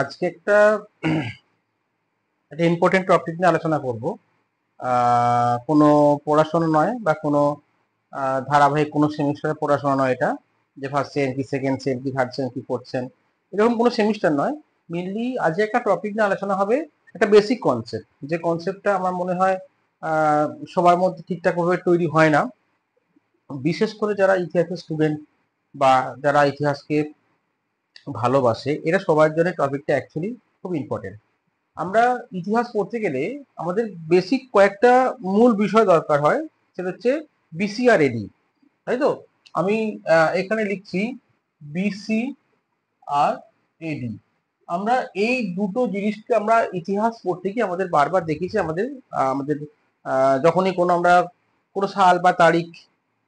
আজকে একটা একটা ইম্পর্টেন্ট টপিক নিয়ে আলোচনা করব কোনো পড়াশোনা নয় বা কোনো ধারাবাহিক কোনো সেমিস্টারের পড়াশোনা নয় এটা যে ফার্স্ট সেম কি সেকেন্ড সেম কি থার্ড সেম কি ফোর্থ সেম এরকম কোনো সেমিস্টার নয় মেনলি আজকে একটা টপিক নিয়ে আলোচনা হবে একটা বেসিক কনসেপ্ট যে কনসেপ্টটা আমার মনে হয় সবার মধ্যে ঠিকঠাকভাবে তৈরি হয় না বিশেষ করে যারা ইতিহাসের স্টুডেন্ট বা যারা ইতিহাসকে ভালোবাসে এটা সবার জন্য টপিকটা অ্যাকচুয়ালি খুব ইম্পর্টেন্ট আমরা ইতিহাস পড়তে গেলে আমাদের বেসিক কয়েকটা মূল বিষয় দরকার হয় সেটা হচ্ছে বিসিআরএডি তাই তো আমি এখানে লিখছি বিসি আর এডি আমরা এই দুটো জিনিসকে আমরা ইতিহাস পড়তে গিয়ে আমাদের বারবার দেখেছি আমাদের আমাদের যখনই কোনো আমরা কোনো সাল বা তারিখ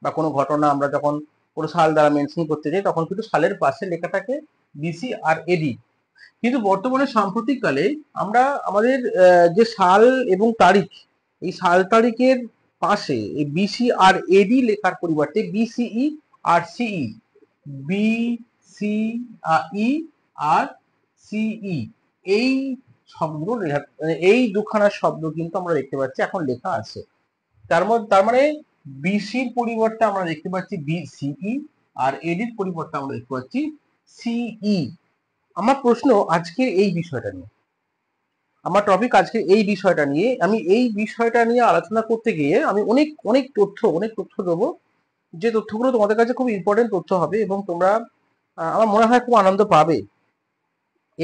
বা কোনো ঘটনা আমরা যখন কোনো সাল দ্বারা মেনশন করতে যাই তখন কিন্তু সালের পাশে লেখাটাকে বিসি আর এডি কিন্তু বর্তমানে সাম্প্রতিককালে আমরা আমাদের যে সাল এবং তারিখ এই সাল তারিখের পাশে বিসি আর এডি লেখার পরিবর্তে বিসিই e আর সিই বি সি ই আর সিই e, এই শব্দ মানে এই দুখানা শব্দ কিন্তু আমরা দেখতে পাচ্ছি এখন লেখা আছে তার মধ্যে তার মানে বিসির পরিবর্তে আমরা দেখতে পাচ্ছি বিসিই e আর এডির পরিবর্তে আমরা দেখতে পাচ্ছি সিই e. আমার প্রশ্ন আজকের এই বিষয়টা নিয়ে আমার টপিক আজকে এই বিষয়টা নিয়ে আমি এই বিষয়টা নিয়ে আলোচনা করতে গিয়ে আমি অনেক অনেক তথ্য অনেক তথ্য দেবো যে তথ্যগুলো তোমাদের কাছে খুব ইম্পর্টেন্ট তথ্য হবে এবং তোমরা আমার মনে হয় খুব আনন্দ পাবে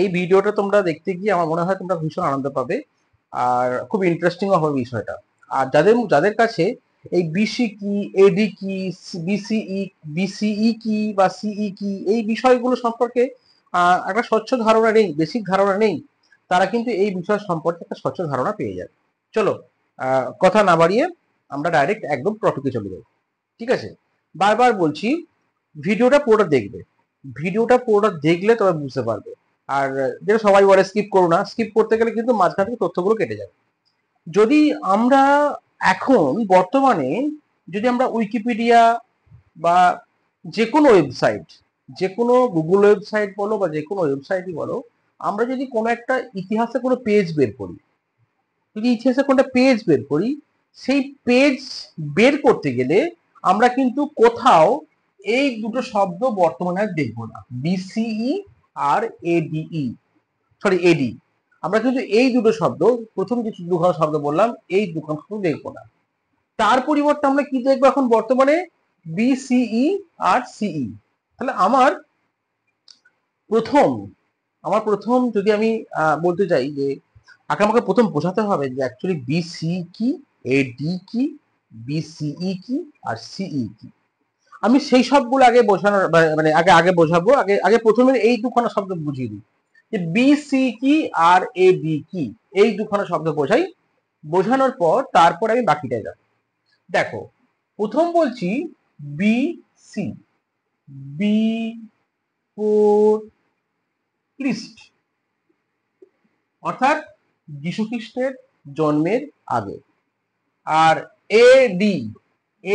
এই ভিডিওটা তোমরা দেখতে গিয়ে আমার মনে হয় তোমরা ভীষণ আনন্দ পাবে আর খুব ইন্টারেস্টিংও হবে বিষয়টা আর যাদের যাদের কাছে এই বিসি কি এডি কি বিসিই বিসিই e, e কি বা সিই e কি এই বিষয়গুলো সম্পর্কে একটা স্বচ্ছ ধারণা নেই বেসিক ধারণা নেই তারা কিন্তু এই বিষয় সম্পর্কে একটা স্বচ্ছ ধারণা পেয়ে যাবে চলো কথা না বাড়িয়ে আমরা ডাইরেক্ট একদম টপিকে চলে যাই ঠিক আছে বারবার বলছি ভিডিওটা পুরোটা দেখবে ভিডিওটা পুরোটা দেখলে তবে বুঝতে পারবে আর যেটা সবাই বলে স্কিপ করো না স্কিপ করতে গেলে কিন্তু মাঝখান থেকে তথ্যগুলো কেটে যাবে যদি আমরা এখন বর্তমানে যদি আমরা উইকিপিডিয়া বা যে কোনো ওয়েবসাইট যে কোনো গুগল ওয়েবসাইট বলো বা যে কোনো ওয়েবসাইটই বলো আমরা যদি কোনো একটা ইতিহাসে কোনো পেজ বের করি যদি ইতিহাসে কোনো পেজ বের করি সেই পেজ বের করতে গেলে আমরা কিন্তু কোথাও এই দুটো শব্দ বর্তমানে আর দেখবো না বিসিই e আর এডিই সরি এডি আমরা কিন্তু এই দুটো শব্দ প্রথম কিছু দুখান শব্দ বললাম এই দুখান শব্দ দেখবো না তার পরিবর্তে আমরা কি দেখবো এখন বর্তমানে বি সিই আর সিই তাহলে আমার প্রথম আমার প্রথম যদি আমি বলতে চাই যে আগে আমাকে প্রথম বোঝাতে হবে যে অ্যাকচুয়ালি বি সি কি এডি কি বি সিই e কি আর সিই e কি আমি সেই সবগুলো আগে বোঝানোর মানে, মানে আগে আগে বোঝাবো আগে আগে প্রথমে এই দুখানা শব্দ বুঝিয়ে দিই যে বিসি কি আর এ বি কি এই দুখানা শব্দ বোঝাই বোঝানোর পর তারপর আমি বাকিটা যাব দেখো প্রথম বলছি B C before Christ অর্থাৎ যীশু খ্রিস্টের জন্মের আগে আর A D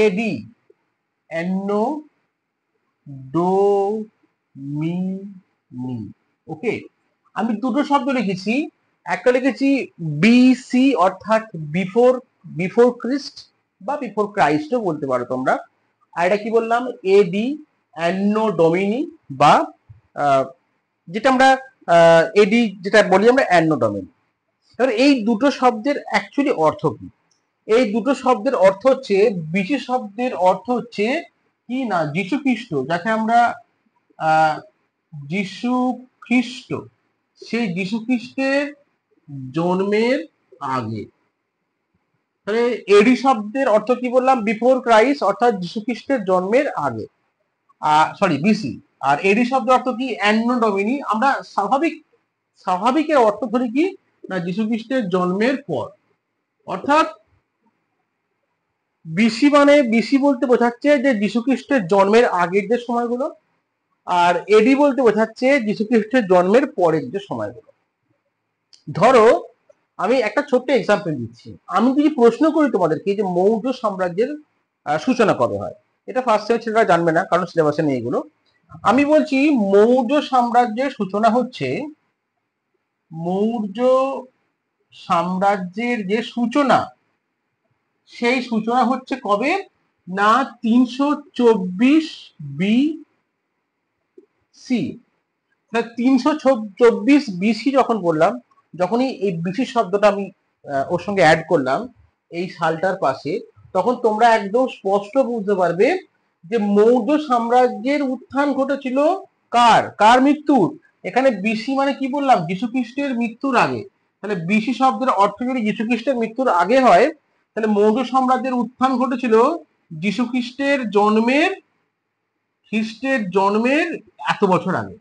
A D anno Domini okay আমি দুটো শব্দ লিখেছি একটা লিখেছি বিসি অর্থাৎ বিফোর বিফোর ক্রিস্ট বা বিফোর ক্রাইস্টও বলতে পারো তোমরা আর এটা কি বললাম এডি অ্যান্নো ডমিনি বা যেটা আমরা এডি যেটা বলি আমরা অ্যান্নো ডমিনি এবার এই দুটো শব্দের অ্যাকচুয়ালি অর্থ কি এই দুটো শব্দের অর্থ হচ্ছে বিশেষ শব্দের অর্থ হচ্ছে কি না যীশু খ্রিস্ট যাকে আমরা যীশু খ্রিস্ট সেই যীশু খ্রিস্টের জন্মের আগে তাহলে এডি শব্দের অর্থ কি বললাম বিফোর ক্রাইস্ট অর্থাৎ যীশু খ্রিস্টের জন্মের আগে সরি বিসি আর এডি শব্দের অর্থ কি অ্যান্নো ডমিনি আমরা স্বাভাবিক স্বাভাবিকের অর্থ ধরি কি না যীশু খ্রিস্টের জন্মের পর অর্থাৎ বিসি মানে বিসি বলতে বোঝাচ্ছে যে যীশু খ্রিস্টের জন্মের আগের যে সময়গুলো আর এডি বলতে বোঝাচ্ছে খ্রিস্টের জন্মের পরের যে সময়গুলো ধরো আমি একটা ছোট্ট এক্সাম্পল দিচ্ছি আমি যদি প্রশ্ন করি তোমাদেরকে যে মৌর্য সাম্রাজ্যের সূচনা কবে হয় এটা ফার্স্ট সেমিস্টার জানবে না কারণ সিলেবাসে নেই এগুলো আমি বলছি মৌর্য সাম্রাজ্যের সূচনা হচ্ছে মৌর্য সাম্রাজ্যের যে সূচনা সেই সূচনা হচ্ছে কবে না তিনশো চব্বিশ বি সি মানে তিনশো চব্বিশ বিসি যখন বললাম যখনই এই বিসি শব্দটা আমি ওর সঙ্গে অ্যাড করলাম এই সালটার পাশে তখন তোমরা একদম স্পষ্ট বুঝতে পারবে যে মৌর্য সাম্রাজ্যের উত্থান ঘটেছিল কার কার মৃত্যুর এখানে বিসি মানে কি বললাম যীশু খ্রিস্টের মৃত্যুর আগে তাহলে বিসি শব্দের অর্থ যদি যীশু খ্রিস্টের মৃত্যুর আগে হয় তাহলে মৌর্য সাম্রাজ্যের উত্থান ঘটেছিল যীশু খ্রিস্টের জন্মের খ্রিস্টের জন্মের এত বছর আগে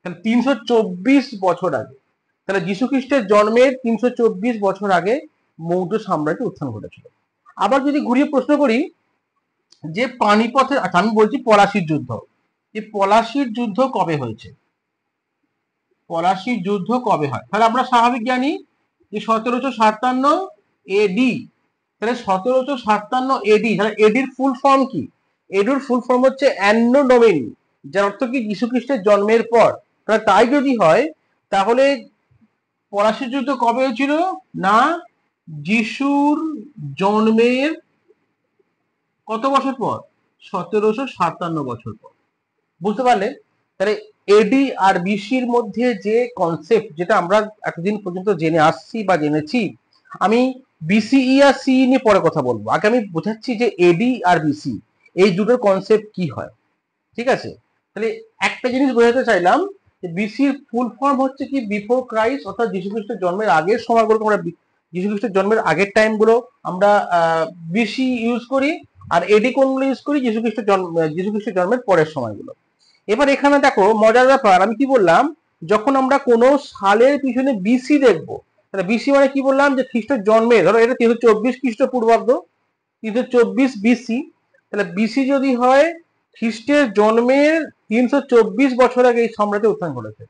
তাহলে তিনশো চব্বিশ বছর আগে তাহলে যীশু খ্রিস্টের জন্মের তিনশো চব্বিশ বছর আগে মৌর্য সাম্রাজ্য উত্থান ঘটেছিল আবার যদি ঘুরিয়ে প্রশ্ন করি যে পানিপথের আচ্ছা আমি বলছি পলাশির যুদ্ধ যে পলাশির যুদ্ধ কবে হয়েছে পলাশির যুদ্ধ কবে হয় তাহলে আমরা স্বাভাবিক জ্ঞানী যে সতেরোশো সাতান্ন এডি তাহলে সতেরোশো সাতান্ন এডি তাহলে এডির ফুল ফর্ম কি এডুর ফুল ফর্ম হচ্ছে অ্যান্নোডমিন যার অর্থ কি যীশু খ্রিস্টের জন্মের পর তাহলে তাই যদি হয় তাহলে পলাশি যুদ্ধ কবে হয়েছিল না যিশুর জন্মের কত বছর পর সতেরোশো সাতান্ন বছর পর বুঝতে পারলেন তাহলে এডি আর বিসির মধ্যে যে কনসেপ্ট যেটা আমরা এতদিন পর্যন্ত জেনে আসছি বা জেনেছি আমি বিসিই e আর সি e নিয়ে পরে কথা বলবো আগে আমি বোঝাচ্ছি যে এডি আর বিসি এই দুটোর কনসেপ্ট কি হয় ঠিক আছে তাহলে একটা জিনিস বোঝাতে চাইলাম যে বিসির ফুল ফর্ম হচ্ছে কি বিফোর ক্রাইস্ট অর্থাৎ যীশুখ্রিস্টের জন্মের আগের সময়গুলো আমরা যীশুখ্রিস্টের জন্মের আগের টাইমগুলো আমরা বিসি ইউজ করি আর এডি কোনগুলো ইউজ করি যীশুখ্রিস্টের জন্ম যীশুখ্রিস্টের জন্মের পরের সময়গুলো এবার এখানে দেখো মজার ব্যাপার আমি কি বললাম যখন আমরা কোনো সালের পিছনে বিসি দেখবো তাহলে বিসি মানে কি বললাম যে খ্রিস্টের জন্মে ধরো এটা তিনশো চব্বিশ খ্রিস্টপূর্বাব্দ তিনশো চব্বিশ বিসি তাহলে বিসি যদি হয় খ্রিস্টের জন্মের তিনশো চব্বিশ বছর আগে এই সম্রাটের উত্থান ঘটেছে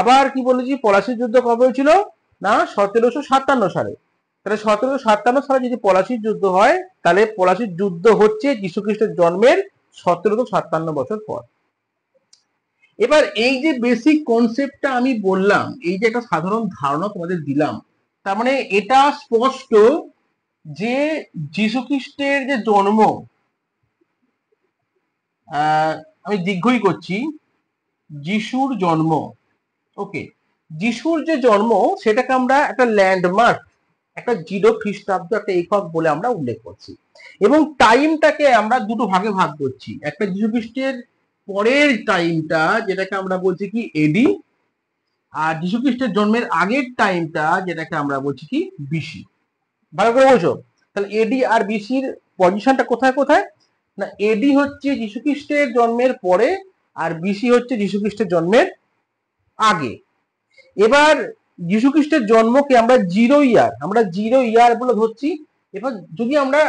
আবার কি বলেছি পলাশির যুদ্ধ কবে হয়েছিল না সতেরোশো সাতান্ন সালে তাহলে সতেরোশো সাতান্ন সালে যদি পলাশির যুদ্ধ হয় তাহলে পলাশির যুদ্ধ হচ্ছে খ্রিস্টের জন্মের সতেরোশো সাতান্ন বছর পর এবার এই যে বেসিক কনসেপ্টটা আমি বললাম এই যে একটা সাধারণ ধারণা তোমাদের দিলাম তার মানে এটা স্পষ্ট যে খ্রিস্টের যে জন্ম আমি দীর্ঘই করছি যিশুর জন্ম ওকে যিশুর যে জন্ম সেটাকে আমরা একটা ল্যান্ডমার্ক একটা জিরো খ্রিস্টাব্দ একটা একক বলে আমরা উল্লেখ করছি এবং টাইমটাকে আমরা দুটো ভাগে ভাগ করছি একটা যিশু খ্রিস্টের পরের টাইমটা যেটাকে আমরা বলছি কি এডি আর যিশু খ্রিস্টের জন্মের আগের টাইমটা যেটাকে আমরা বলছি কি বিসি ভালো করে বলছো তাহলে এডি আর বিসির পজিশনটা কোথায় কোথায় না এডি হচ্ছে যীশুখ্রিস্টের জন্মের পরে আর বিসি হচ্ছে যীশুখ্রিস্টের জন্মের আগে এবার যীশুখ্রিস্টের জন্মকে আমরা জিরো ইয়ার আমরা জিরো ইয়ার বলে ধরছি এবার যদি আমরা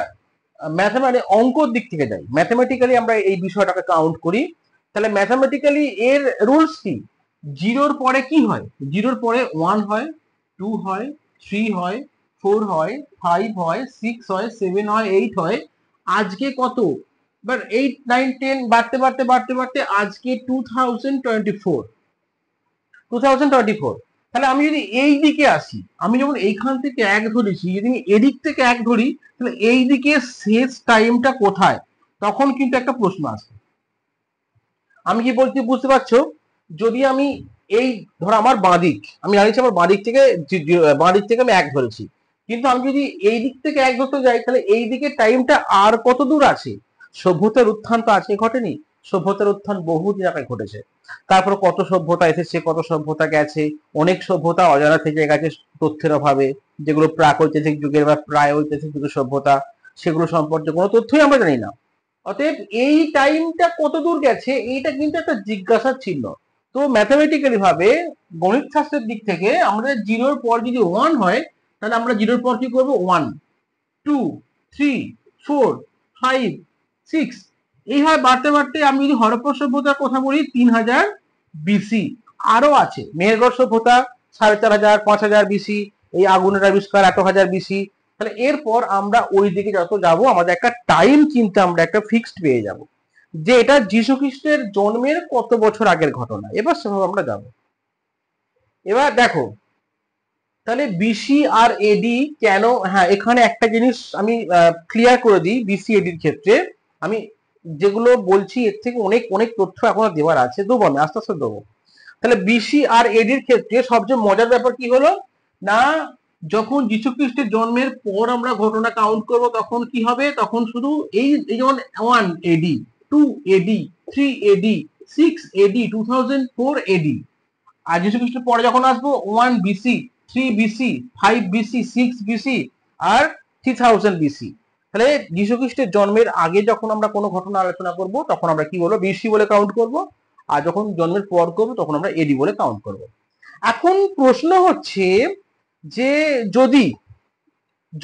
ম্যাথামেটিক অঙ্কর দিক থেকে যাই ম্যাথামেটিক্যালি আমরা এই বিষয়টাকে কাউন্ট করি তাহলে ম্যাথামেটিক্যালি এর রুলস কি জিরোর পরে কি হয় জিরোর পরে ওয়ান হয় টু হয় থ্রি হয় ফোর হয় ফাইভ হয় সিক্স হয় সেভেন হয় এইট হয় আজকে কত বাট এইট নাইন টেন বাড়তে বাড়তে বাড়তে বাড়তে আজকে two thousand twenty four two thousand twenty four তাহলে আমি যদি এই দিকে আসি আমি যখন এইখান থেকে এক ধরেছি যদি আমি এদিক থেকে এক ধরি তাহলে এই দিকে শেষ টাইমটা কোথায় তখন কিন্তু একটা প্রশ্ন আসে আমি কি বলছি বুঝতে পারছো যদি আমি এই ধর আমার বাঁদিক আমি জানিছি আমার বাঁদিক থেকে বাঁদিক থেকে আমি এক ধরেছি কিন্তু আমি যদি এই দিক থেকে এক ধরতে যাই তাহলে এই দিকে টাইমটা আর কত দূর আছে সভ্যতার উত্থান তো আজকে ঘটেনি সভ্যতার উত্থান বহুদিন আগে ঘটেছে তারপর কত সভ্যতা এসেছে কত সভ্যতা গেছে অনেক সভ্যতা অজানা থেকে গেছে তথ্যের অভাবে যেগুলো প্রাক ঐতিহাসিক যুগের বা প্রায় ঐতিহাসিক যুগের সভ্যতা সেগুলো সম্পর্কে কোনো তথ্যই আমরা জানি না অতএব এই টাইমটা কত দূর গেছে এইটা কিন্তু একটা জিজ্ঞাসার চিহ্ন তো ম্যাথামেটিক্যালি ভাবে গণিত শাস্ত্রের দিক থেকে আমাদের জিরোর পর যদি ওয়ান হয় তাহলে আমরা জিরোর পর কি করবো one two three four five six এইভাবে বাড়তে বাড়তে আমি যদি হরপ্প সভ্যতার কথা বলি তিন হাজার বিসি আরো আছে মেহেরগড় সভ্যতা সাড়ে চার হাজার পাঁচ হাজার বিসি এই আগুনের আবিষ্কার এত হাজার বিসি তাহলে এরপর আমরা ওই দিকে যত যাব আমাদের একটা টাইম চিন্তা আমরা একটা ফিক্সড পেয়ে যাব যে এটা যীশু খ্রিস্টের জন্মের কত বছর আগের ঘটনা এবার সেভাবে আমরা যাব এবার দেখো তাহলে বিসি আর এডি কেন হ্যাঁ এখানে একটা জিনিস আমি ক্লিয়ার করে দিই বিসি এডির ক্ষেত্রে আমি যেগুলো বলছি এর থেকে অনেক অনেক তথ্য এখনো দেওয়ার আছে দেবো আমি আস্তে আস্তে দেবো তাহলে বিসি আর এডির ক্ষেত্রে সবচেয়ে মজার ব্যাপার কি হলো না যখন যীশু খ্রিস্টের জন্মের পর আমরা ঘটনা কাউন্ট করব তখন কি হবে তখন শুধু এই যেমন one AD two AD three AD six AD two thousand four AD আর যীশু খ্রিস্টের পরে যখন আসবো one BC three BC five BC six BC আর থ্রি থাউজেন্ড বিসি তাহলে যীশু খ্রিস্টের জন্মের আগে যখন আমরা কোনো ঘটনা আলোচনা করব তখন আমরা কি বলবো বিসি বলে কাউন্ট করব আর যখন জন্মের পর করবো তখন আমরা এডি বলে কাউন্ট করব এখন প্রশ্ন হচ্ছে যে যদি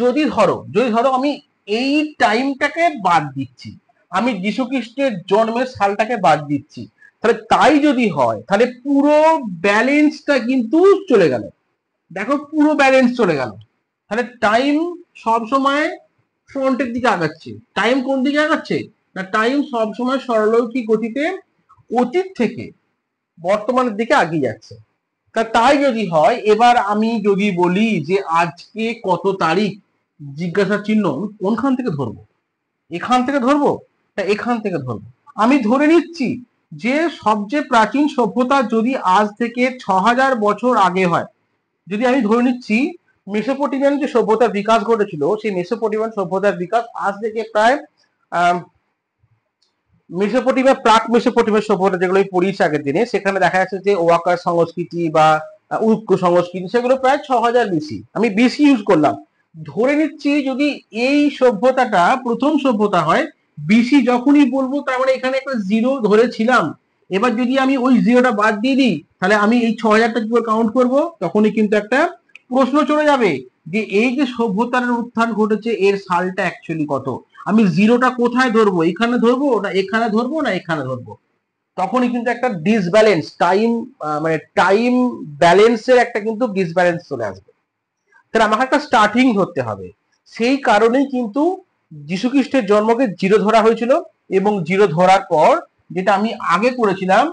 যদি ধরো যদি ধরো আমি এই টাইমটাকে বাদ দিচ্ছি আমি যীশু খ্রিস্টের জন্মের সালটাকে বাদ দিচ্ছি তাহলে তাই যদি হয় তাহলে পুরো ব্যালেন্সটা কিন্তু চলে গেল দেখো পুরো ব্যালেন্স চলে গেল তাহলে টাইম সব সময় ফ্রন্টের দিকে আগাচ্ছে টাইম কোন দিকে আগাচ্ছে না টাইম সবসময় সরলৌকিক গতিতে অতীত থেকে বর্তমানের দিকে আগিয়ে যাচ্ছে তা তাই যদি হয় এবার আমি যদি বলি যে আজকে কত তারিখ জিজ্ঞাসা চিহ্ন কোনখান থেকে ধরবো এখান থেকে ধরবো তা এখান থেকে ধরবো আমি ধরে নিচ্ছি যে সবচেয়ে প্রাচীন সভ্যতা যদি আজ থেকে ছ হাজার বছর আগে হয় যদি আমি ধরে নিচ্ছি মেসোপটেমিয়ান যে সভ্যতার বিকাশ ঘটেছিল সেই মেসোপটেমিয়ান সভ্যতার বিকাশ আজ থেকে প্রায় মেসোপটেমিয়া প্রাক মেসোপটেমিয়া সভ্যতা যেগুলো পড়িয়েছে আগের দিনে সেখানে দেখা যাচ্ছে যে ওয়াকার সংস্কৃতি বা উক্ক সংস্কৃতি সেগুলো প্রায় ছ হাজার বিসি আমি বিসি ইউজ করলাম ধরে নিচ্ছি যদি এই সভ্যতাটা প্রথম সভ্যতা হয় বিসি যখনই বলবো তার মানে এখানে একটা জিরো ধরেছিলাম এবার যদি আমি ওই জিরোটা বাদ দিয়ে দিই তাহলে আমি এই ছ হাজারটা কি করে কাউন্ট করবো তখনই কিন্তু একটা প্রশ্ন চলে যাবে যে এই যে সভ্যতার উত্থান ঘটেছে এর সালটা অ্যাকচুয়ালি কত আমি জিরোটা কোথায় ধরবো এখানে ধরবো না এখানে ধরবো না এখানে ধরবো তখনই কিন্তু একটা ডিসব্যালেন্স টাইম মানে টাইম ব্যালেন্সের একটা কিন্তু ডিসব্যালেন্স চলে আসবে তাহলে আমাকে একটা স্টার্টিং ধরতে হবে সেই কারণেই কিন্তু খ্রিস্টের জন্মকে জিরো ধরা হয়েছিল এবং জিরো ধরার পর যেটা আমি আগে করেছিলাম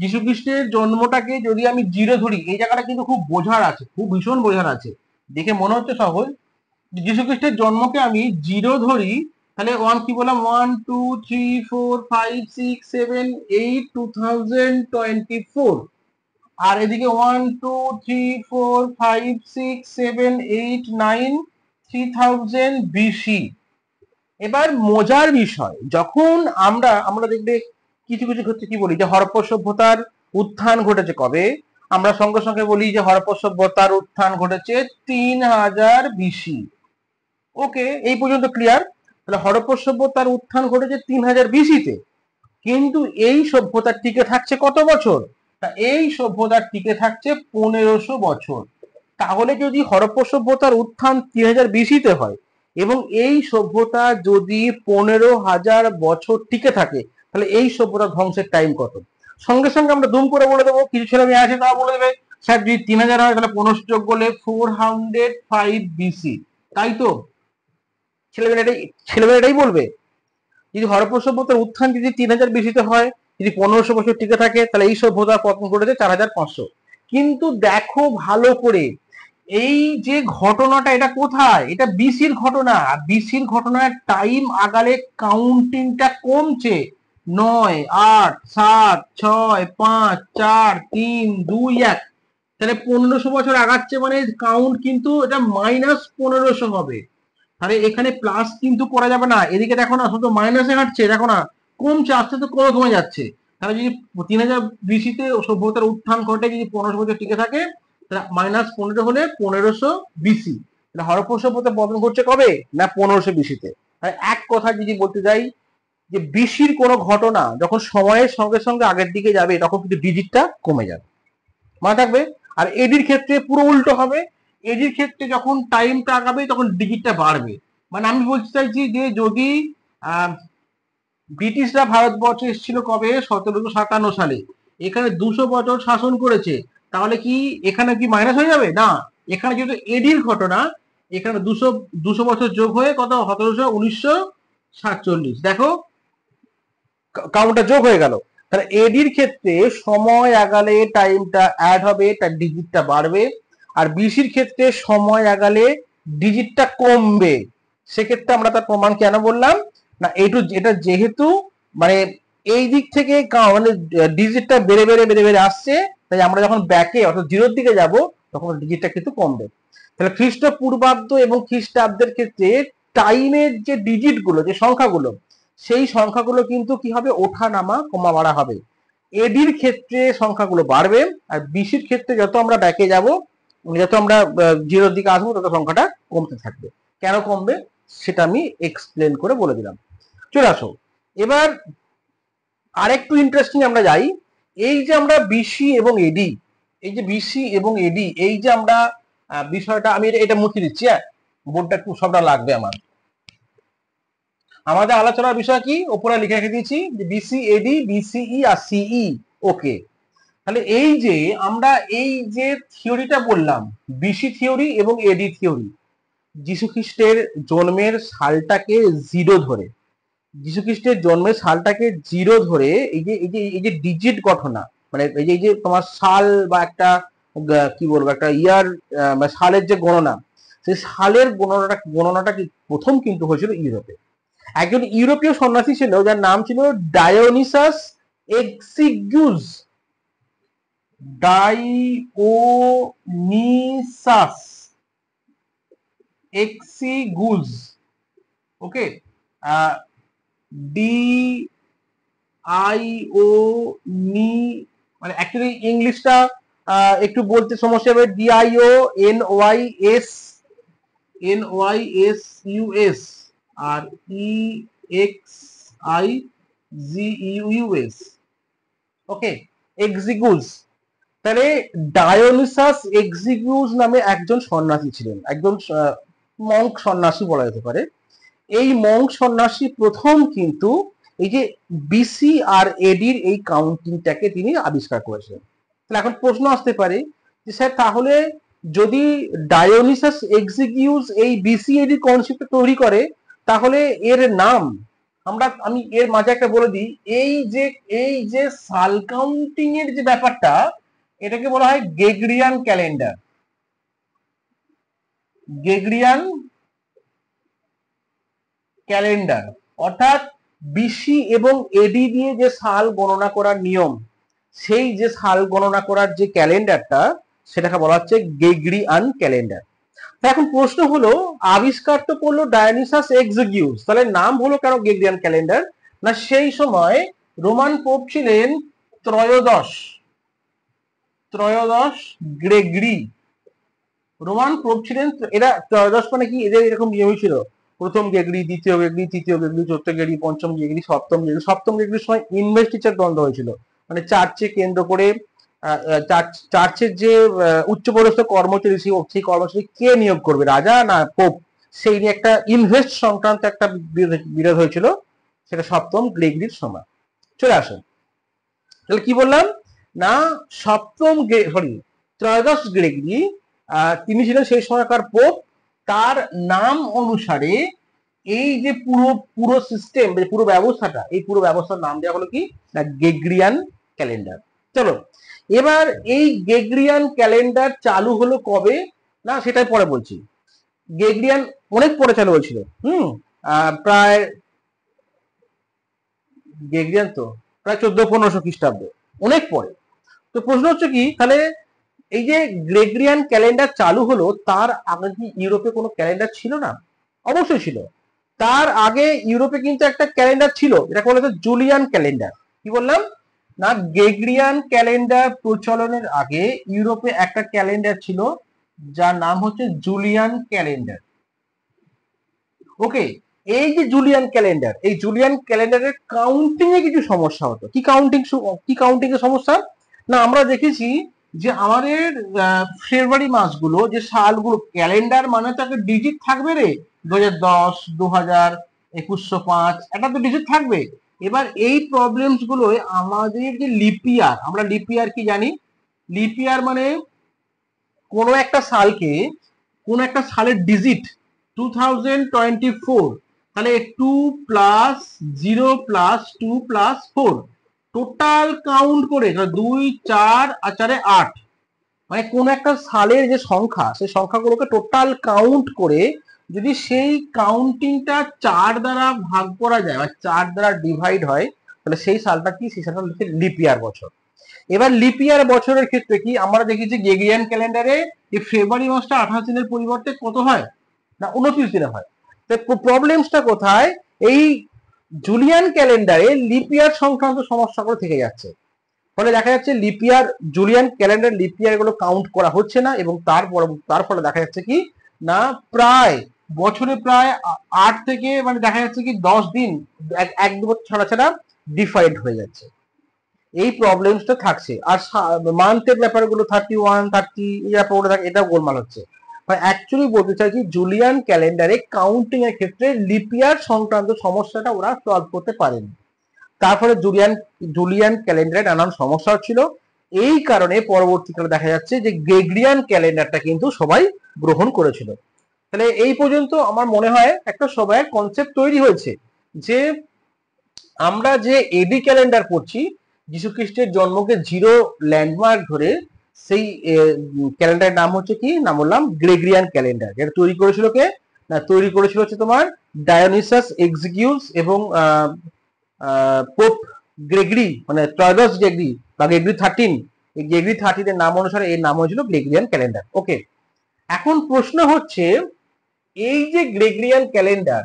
যীশু খ্রিস্টের জন্মটাকে যদি আমি জিরো ধরি এই জায়গাটা কিন্তু খুব বোঝার আছে খুব ভীষণ বোঝার আছে দেখে মনে হচ্ছে সহজ যীশু খ্রিস্টের জন্মকে আমি জিরো ধরি তাহলে ওয়ান কি বললাম one two three four five six seven eight two thousand twenty four আর এদিকে one two three four five six seven eight nine three thousand BC এবার মজার বিষয় যখন আমরা আমরা দেখবে কিছু কিছু ক্ষেত্রে কি বলি যে হরপ সভ্যতার উত্থান ঘটেছে কবে আমরা সঙ্গে সঙ্গে বলি যে হরপ্প সভ্যতার উত্থান ঘটেছে তিন হাজার বিসি ওকে এই পর্যন্ত ক্লিয়ার তাহলে হরপ্প সভ্যতার উত্থান ঘটেছে তিন হাজার বিসিতে কিন্তু এই সভ্যতার টিকে থাকছে কত বছর তা এই সভ্যতার টিকে থাকছে পনেরোশো বছর তাহলে যদি হরপ্প সভ্যতার উত্থান তিন হাজার বিসিতে হয় এবং এই সভ্যতা যদি পনেরো হাজার বছর টিকে থাকে তাহলে এই সভ্যতা ধ্বংসের টাইম কত সঙ্গে সঙ্গে আমরা দুম করে বলে দেবো কিছু ছেলে মেয়ে আছে তারা বলে দেবে স্যার যদি তিন হাজার হয় তাহলে পনেরোশো যোগ করলে ফোর হান্ড্রেড ফাইভ বিসি তাই তো ছেলেমেয়েরা এটাই ছেলেমেয়েরা এটাই বলবে যদি হরপুর সভ্যতার উত্থান যদি তিন হাজার বিসিতে হয় যদি পনেরোশো বছর টিকে থাকে তাহলে এই সভ্যতা পতন ঘটেছে চার হাজার পাঁচশো কিন্তু দেখো ভালো করে এই যে ঘটনাটা এটা কোথায় এটা বিসির ঘটনা বিসির ঘটনার টাইম আগালে কাউন্টিংটা কমছে নয় আট সাত ছয় পাঁচ চার তিন দুই এক তাহলে পনেরোশো বছর আগাচ্ছে মানে কাউন্ট কিন্তু এটা মাইনাস পনেরোশো হবে তাহলে এখানে প্লাস কিন্তু করা যাবে না এদিকে দেখো না শুধু মাইনাসে হাঁটছে দেখো না কমছে আস্তে আস্তে কমে কমে যাচ্ছে তাহলে যদি তিন হাজার বিশিতে সভ্যতার উত্থান ঘটে যদি পনেরোশো বছর টিকে থাকে তাহলে মাইনাস পনেরো হলে পনেরোশো বিসি তাহলে হরপ্প সভ্যতা বদল ঘটছে কবে না পনেরোশো বিশিতে এক কথা যদি বলতে যাই যে বেশির কোনো ঘটনা যখন সময়ের সঙ্গে সঙ্গে আগের দিকে যাবে তখন কিন্তু ডিজিটটা কমে যাবে মনে থাকবে আর এডির ক্ষেত্রে পুরো উল্টো হবে এডির ক্ষেত্রে যখন টাইমটা আগাবে তখন ডিজিটটা বাড়বে মানে আমি বলতে চাইছি যে যদি ব্রিটিশরা ভারতবর্ষে এসেছিল কবে সতেরোশো সাতান্ন সালে এখানে দুশো বছর শাসন করেছে তাহলে কি এখানে কি মাইনাস হয়ে যাবে না এখানে যেহেতু এডির ঘটনা এখানে দুশো দুশো বছর যোগ হয়ে কত সতেরোশো উনিশশো সাতচল্লিশ দেখো কাউন্টার যোগ হয়ে গেল তাহলে এডির ক্ষেত্রে সময় আগালে টাইমটা অ্যাড হবে তার ডিজিটটা বাড়বে আর বিসির ক্ষেত্রে সময় আগালে ডিজিটটা কমবে সেক্ষেত্রে আমরা তার প্রমাণ কেন বললাম না এটু এটা যেহেতু মানে এই দিক থেকে মানে ডিজিটটা বেড়ে বেড়ে বেড়ে বেড়ে আসছে তাই আমরা যখন ব্যাকে অর্থাৎ জিরোর দিকে যাব তখন ডিজিটটা কিন্তু কমবে তাহলে খ্রিস্টপূর্বাব্দ এবং খ্রিস্টাব্দের ক্ষেত্রে টাইমের যে ডিজিটগুলো যে সংখ্যাগুলো সেই সংখ্যাগুলো কিন্তু কি হবে ওঠা নামা কমা বাড়া হবে এডির ক্ষেত্রে সংখ্যাগুলো বাড়বে আর বিসির ক্ষেত্রে যত আমরা ব্যাকে যাব মানে যত আমরা জিরোর দিকে আসবো তত সংখ্যাটা কমতে থাকবে কেন কমবে সেটা আমি এক্সপ্লেন করে বলে দিলাম চলে আসো এবার আরেকটু ইন্টারেস্টিং আমরা যাই এই যে আমরা বিসি এবং এডি এই যে বিসি এবং এডি এই যে আমরা বিষয়টা আমি এটা মুছে দিচ্ছি হ্যাঁ বোর্ডটা একটু সবটা লাগবে আমার আমাদের আলোচনার বিষয় কি ওপরে লিখে রেখে দিয়েছি বিসিএডি বিসিই e আর সিই ওকে e, তাহলে এই যে আমরা এই যে থিওরিটা বললাম বিসি থিওরি এবং এডি থিওরি যীশু খ্রিস্টের জন্মের সালটাকে জিরো ধরে যীশু খ্রিস্টের জন্মের সালটাকে জিরো ধরে এই যে এই যে এই যে ডিজিট ঘটনা মানে এই যে এই যে তোমার সাল বা একটা কি বলবো একটা ইয়ার সালের যে গণনা সেই সালের গণনাটা গণনাটা প্রথম কিন্তু হয়েছিল ইউরোপে একজন ইউরোপীয় সন্ন্যাসী ছিল যার নাম ছিল Dionysius Exiguus Dionysius Exiguus okay D I O N মানে অ্যাকচুয়ালি ইংলিশটা uh, একটু বলতে সমস্যা হবে DIO N Y S N Y S U S আর E X I G US okay Exiguus তাহলে ডায়োনিসাস এক্সিকিউজ নামে একজন সন্ন্যাসী ছিলেন একজন মঙ্ক সন্ন্যাসী বলা যেতে পারে এই মঙ্ক সন্ন্যাসী প্রথম কিন্তু এই যে বিসি আর এডির এই কাউন্টিংটাকে তিনি আবিষ্কার করেছেন তাহলে এখন প্রশ্ন আসতে পারে যে স্যার তাহলে যদি ডায়োনিসাস এক্সিগিউজ এই বিসিএডি কনসেপ্ট তৈরি করে তাহলে এর নাম আমরা আমি এর মাঝে একটা বলে দিই এই যে এই যে সাল কাউন্টিং এর যে ব্যাপারটা এটাকে বলা হয় গেগরিয়ান ক্যালেন্ডার গেগরিয়ান ক্যালেন্ডার অর্থাৎ বিসি এবং এডি দিয়ে যে সাল গণনা করার নিয়ম সেই যে সাল গণনা করার যে ক্যালেন্ডারটা সেটাকে বলা হচ্ছে গেগরিয়ান ক্যালেন্ডার এখন প্রশ্ন হলো আবিষ্কার তো করলো ডায়ানিসাস এক্সিকিউস তাহলে নাম হলো কেন গেগরিয়ান ক্যালেন্ডার না সেই সময় রোমান পোপ ছিলেন ত্রয়োদশ ত্রয়োদশ গ্রেগরি রোমান পোপ ছিলেন এরা ত্রয়োদশ মানে কি এদের এরকম নিয়মই ছিল প্রথম গেগরি দ্বিতীয় গেগরি তৃতীয় গেগরি চতুর্থ গেগরি পঞ্চম গেগরি সপ্তম গেগরি সপ্তম গেগরির সময় ইনভেস্টিচার দ্বন্দ্ব হয়েছিল মানে চার্চে কেন্দ্র করে চার্চের যে উচ্চপদস্থ কর্মচারী সেই কর্মচারী কে নিয়োগ করবে রাজা না পোপ সেই নিয়ে একটা ইনভেস্ট সংক্রান্ত একটা বিরোধ হয়েছিল সেটা সপ্তম গ্রেগরির সময় চলে আসুন তাহলে কি বললাম না সপ্তম সরি ত্রয়োদশ গ্রেগরি তিনি ছিলেন সেই সময়কার পোপ তার নাম অনুসারে এই যে পুরো পুরো সিস্টেম মানে পুরো ব্যবস্থাটা এই পুরো ব্যবস্থার নাম দেওয়া হলো কি না গেগ্রিয়ান ক্যালেন্ডার চলো এবার এই গেগ্রিয়ান ক্যালেন্ডার চালু হলো কবে না সেটাই পরে বলছি গেগ্রিয়ান অনেক পরে চালু হয়েছিল হুম প্রায় গেগ্রিয়ান তো প্রায় চোদ্দ পনেরোশো খ্রিস্টাব্দে অনেক পরে তো প্রশ্ন হচ্ছে কি তাহলে এই যে গ্রেগরিয়ান ক্যালেন্ডার চালু হলো তার আগে কি ইউরোপে কোনো ক্যালেন্ডার ছিল না অবশ্যই ছিল তার আগে ইউরোপে কিন্তু একটা ক্যালেন্ডার ছিল এটা বলে জুলিয়ান ক্যালেন্ডার কি বললাম না গেগরিয়ান ক্যালেন্ডার প্রচলনের আগে ইউরোপে একটা ক্যালেন্ডার ছিল যার নাম হচ্ছে জুলিয়ান ক্যালেন্ডার ওকে এই যে জুলিয়ান ক্যালেন্ডার এই জুলিয়ান ক্যালেন্ডারের কাউন্টিং এ কিছু সমস্যা হতো কি কাউন্টিং কি কাউন্টিং এর সমস্যা না আমরা দেখেছি যে আমাদের ফেব্রুয়ারি মাসগুলো যে সালগুলো ক্যালেন্ডার মানে তো একটা ডিজিট থাকবে রে দু হাজার দশ দু হাজার একুশশো পাঁচ একটা তো ডিজিট থাকবে এবার এই প্রবলেমস গুলোয় আমাদের যে লিপিয়ার আমরা লিপিয়ার কি জানি লিপিয়ার মানে কোনো একটা সালকে কোনো একটা সালের digit two thousand twenty four তাহলে two plus zero plus two plus four total count করে দুই চার আর চারে আট মানে কোন একটা সালের যে সংখ্যা সেই সংখ্যাগুলোকে টোটাল কাউন্ট করে যদি সেই কাউন্টিংটা চার দ্বারা ভাগ করা যায় বা চার দ্বারা ডিভাইড হয় তাহলে সেই সালটা কি সেই সালটা লিখে লিপিয়ার বছর এবার লিপিয়ার বছরের ক্ষেত্রে কি আমরা দেখি যে গেগিয়ান ক্যালেন্ডারে এই ফেব্রুয়ারি মাসটা আঠাশ দিনের পরিবর্তে কত হয় না উনত্রিশ দিনে হয় তো প্রবলেমসটা কোথায় এই জুলিয়ান ক্যালেন্ডারে লিপিয়ার সংক্রান্ত সমস্যাগুলো থেকে যাচ্ছে ফলে দেখা যাচ্ছে লিপিয়ার জুলিয়ান ক্যালেন্ডার লিপিয়ার গুলো কাউন্ট করা হচ্ছে না এবং তার তার ফলে দেখা যাচ্ছে কি না প্রায় বছরে প্রায় আট থেকে মানে দেখা যাচ্ছে কি দশ দিন এক দু বছর ছাড়া ছাড়া ডিফাইড হয়ে যাচ্ছে এই প্রবলেমসটা থাকছে আর মান্থের ব্যাপারগুলো থার্টি ওয়ান থার্টি এই ব্যাপারগুলো থাকে এটাও গোলমাল হচ্ছে অ্যাকচুয়ালি বলতে চাইছি জুলিয়ান ক্যালেন্ডারে কাউন্টিং এর ক্ষেত্রে লিপিয়ার সংক্রান্ত সমস্যাটা ওরা সলভ করতে পারেনি তারপরে জুলিয়ান জুলিয়ান ক্যালেন্ডারে নানান সমস্যা ছিল এই কারণে পরবর্তীকালে দেখা যাচ্ছে যে গ্রেগরিয়ান ক্যালেন্ডারটা কিন্তু সবাই গ্রহণ করেছিল তাহলে এই পর্যন্ত আমার মনে হয় একটা সবাই কনসেপ্ট তৈরি হয়েছে যে আমরা যে এডি ক্যালেন্ডার করছি যীশু খ্রিস্টের জন্মকে জিরো ল্যান্ডমার্ক ধরে সেই ক্যালেন্ডারের নাম হচ্ছে কি নাম বললাম গ্রেগরিয়ান ক্যালেন্ডার যেটা তৈরি করেছিল কে না তৈরি করেছিল হচ্ছে তোমার ডায়োনিসাস এক্সিকিউস এবং পোপ গ্রেগরি মানে ত্রয়োদশ গ্রেগরি বা গ্রেগরি থার্টিন এই গ্রেগরি থার্টিনের নাম অনুসারে এর নাম হয়েছিল গ্রেগরিয়ান ক্যালেন্ডার ওকে এখন প্রশ্ন হচ্ছে এই যে গ্রেগরিয়ান ক্যালেন্ডার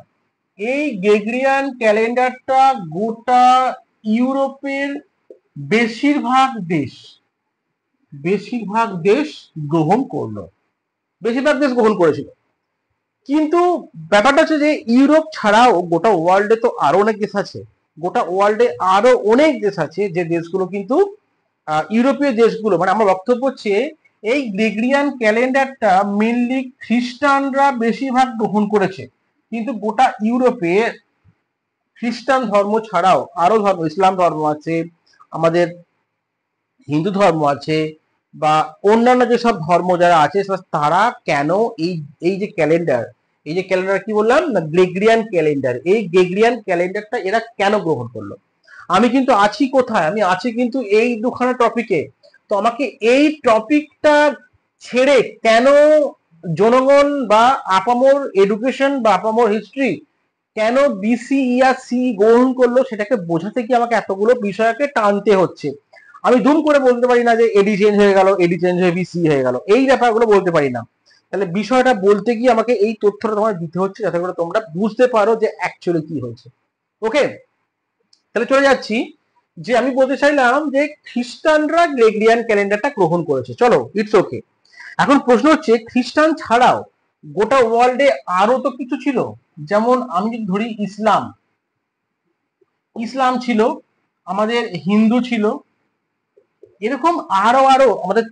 এই গ্রেগরিয়ান ক্যালেন্ডারটা গোটা ইউরোপের বেশিরভাগ দেশ বেশিরভাগ দেশ গ্রহণ করলো বেশিরভাগ দেশ গ্রহণ করেছিল কিন্তু ব্যাপারটা হচ্ছে যে ইউরোপ ছাড়াও গোটা ওয়ার্ল্ডে তো আরো অনেক দেশ আছে গোটা ওয়ার্ল্ডে আরো অনেক দেশ আছে যে দেশগুলো কিন্তু ইউরোপীয় দেশগুলো মানে আমার বক্তব্য হচ্ছে এই গ্রেগরিয়ান ক্যালেন্ডারটা মেনলি খ্রিস্টানরা বেশিরভাগ গ্রহণ করেছে কিন্তু গোটা ইউরোপে খ্রিস্টান ধর্ম ছাড়াও আরো ধর্ম ইসলাম ধর্ম আছে আমাদের হিন্দু ধর্ম আছে বা অন্যান্য যেসব ধর্ম যারা আছে তারা কেন এই এই যে ক্যালেন্ডার এই যে ক্যালেন্ডার কি বললাম না গ্রেগরিয়ান ক্যালেন্ডার এই গ্রেগরিয়ান ক্যালেন্ডারটা এরা কেন গ্রহণ করলো আমি কিন্তু আছি কোথায় আমি আছি কিন্তু এই দুখানা টপিকে তো আমাকে এই টপিকটা ছেড়ে কেন জনগণ বা আপামর এডুকেশন বা আপামর হিস্ট্রি কেন বিসি আর সি গ্রহণ করলো সেটাকে বোঝাতে কি আমাকে এতগুলো বিষয়কে টানতে হচ্ছে আমি ধুম করে বলতে পারি না যে এডি চেঞ্জ হয়ে গেল এডি চেঞ্জ হয়ে বিসি e হয়ে গেল এই ব্যাপারগুলো বলতে পারি না তাহলে বিষয়টা বলতে গিয়ে আমাকে এই তথ্যটা তোমার দিতে হচ্ছে যাতে করে তোমরা বুঝতে পারো যে অ্যাকচুয়ালি কি হয়েছে ওকে তাহলে চলে যাচ্ছি যে আমি বলতে চাইলাম যে খ্রিস্টানরা গ্রেগরিয়ান ক্যালেন্ডারটা গ্রহণ করেছে চলো ইটস ওকে এখন প্রশ্ন হচ্ছে খ্রিস্টান ছাড়াও গোটা ওয়ার্ল্ডে আরো তো কিছু ছিল যেমন আমি যদি ধরি ইসলাম ইসলাম ছিল আমাদের হিন্দু ছিল এরকম আরো আরো আমাদের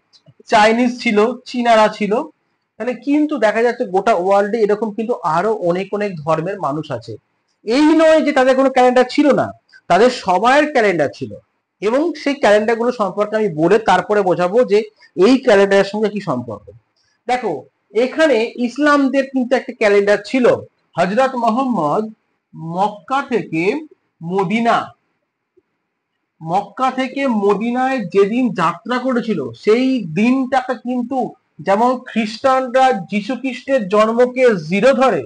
চাইনিজ ছিল চীনারা ছিল তাহলে কিন্তু দেখা যাচ্ছে গোটা ওয়ার্ল্ডে এরকম কিন্তু আরো অনেক অনেক ধর্মের মানুষ আছে এই নয় যে তাদের কোনো ক্যালেন্ডার ছিল না তাদের সবাইয়ের ক্যালেন্ডার ছিল এবং সেই ক্যালেন্ডারগুলো সম্পর্কে আমি বলে তারপরে বোঝাবো যে এই ক্যালেন্ডারের সঙ্গে কি সম্পর্ক দেখো এখানে ইসলামদের কিন্তু একটা ক্যালেন্ডার ছিল হজরত মোহাম্মদ মক্কা থেকে মদিনা মক্কা থেকে মদিনায় যেদিন যাত্রা করেছিল সেই দিনটাকে কিন্তু যেমন খ্রিস্টানরা যীশু খ্রিস্টের জন্মকে জিরো ধরে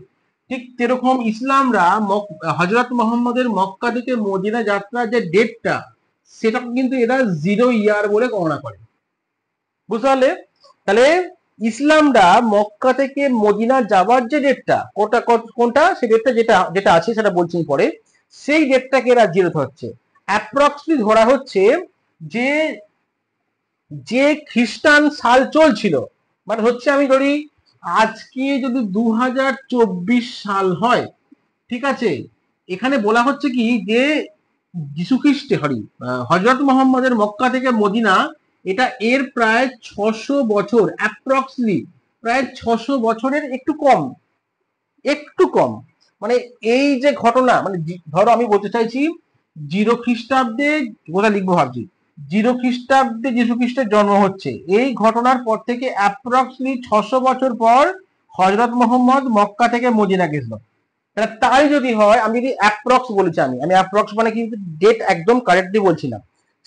ঠিক সেরকম ইসলামরা হজরত মোহাম্মদের মক্কা থেকে মদিনা যাত্রার যে ডেটটা সেটা কিন্তু এরা জিরো ইয়ার বলে গণনা করে বুঝতে তাহলে ইসলামরা মক্কা থেকে মদিনা যাওয়ার যে ডেটটা কোটা কোনটা সেই ডেটটা যেটা যেটা আছে সেটা বলছেন পরে সেই ডেটটাকে এরা জিরো ধরছে অ্যাপ্রক্সলি ধরা হচ্ছে যে যে খ্রিস্টান সাল চলছিল মানে হচ্ছে আমি ধরি আজকে যদি দু সাল হয় ঠিক আছে এখানে বলা হচ্ছে কি যে যীশুখ্রিস্টে হরি হজরত মোহাম্মদের মক্কা থেকে মদিনা এটা এর প্রায় ছশো বছর অ্যাপ্রক্সলি প্রায় ছশো বছরের একটু কম একটু কম মানে এই যে ঘটনা মানে ধরো আমি বলতে চাইছি জিরো খ্রিস্টাব্দে কোথায় লিখবো ভাবছি জিরো খ্রিস্টাব্দে যীশু খ্রিস্টের জন্ম হচ্ছে এই ঘটনার পর থেকে অ্যাপ্রক্সলি ছশো বছর পর হজরত মোহাম্মদ মক্কা থেকে মদিনা গেছিল তাই যদি হয় আমি যদি অ্যাপ্রক্স বলেছি আমি আমি অ্যাপ্রক্স মানে কিন্তু ডেট একদম কারেক্টলি বলছিলাম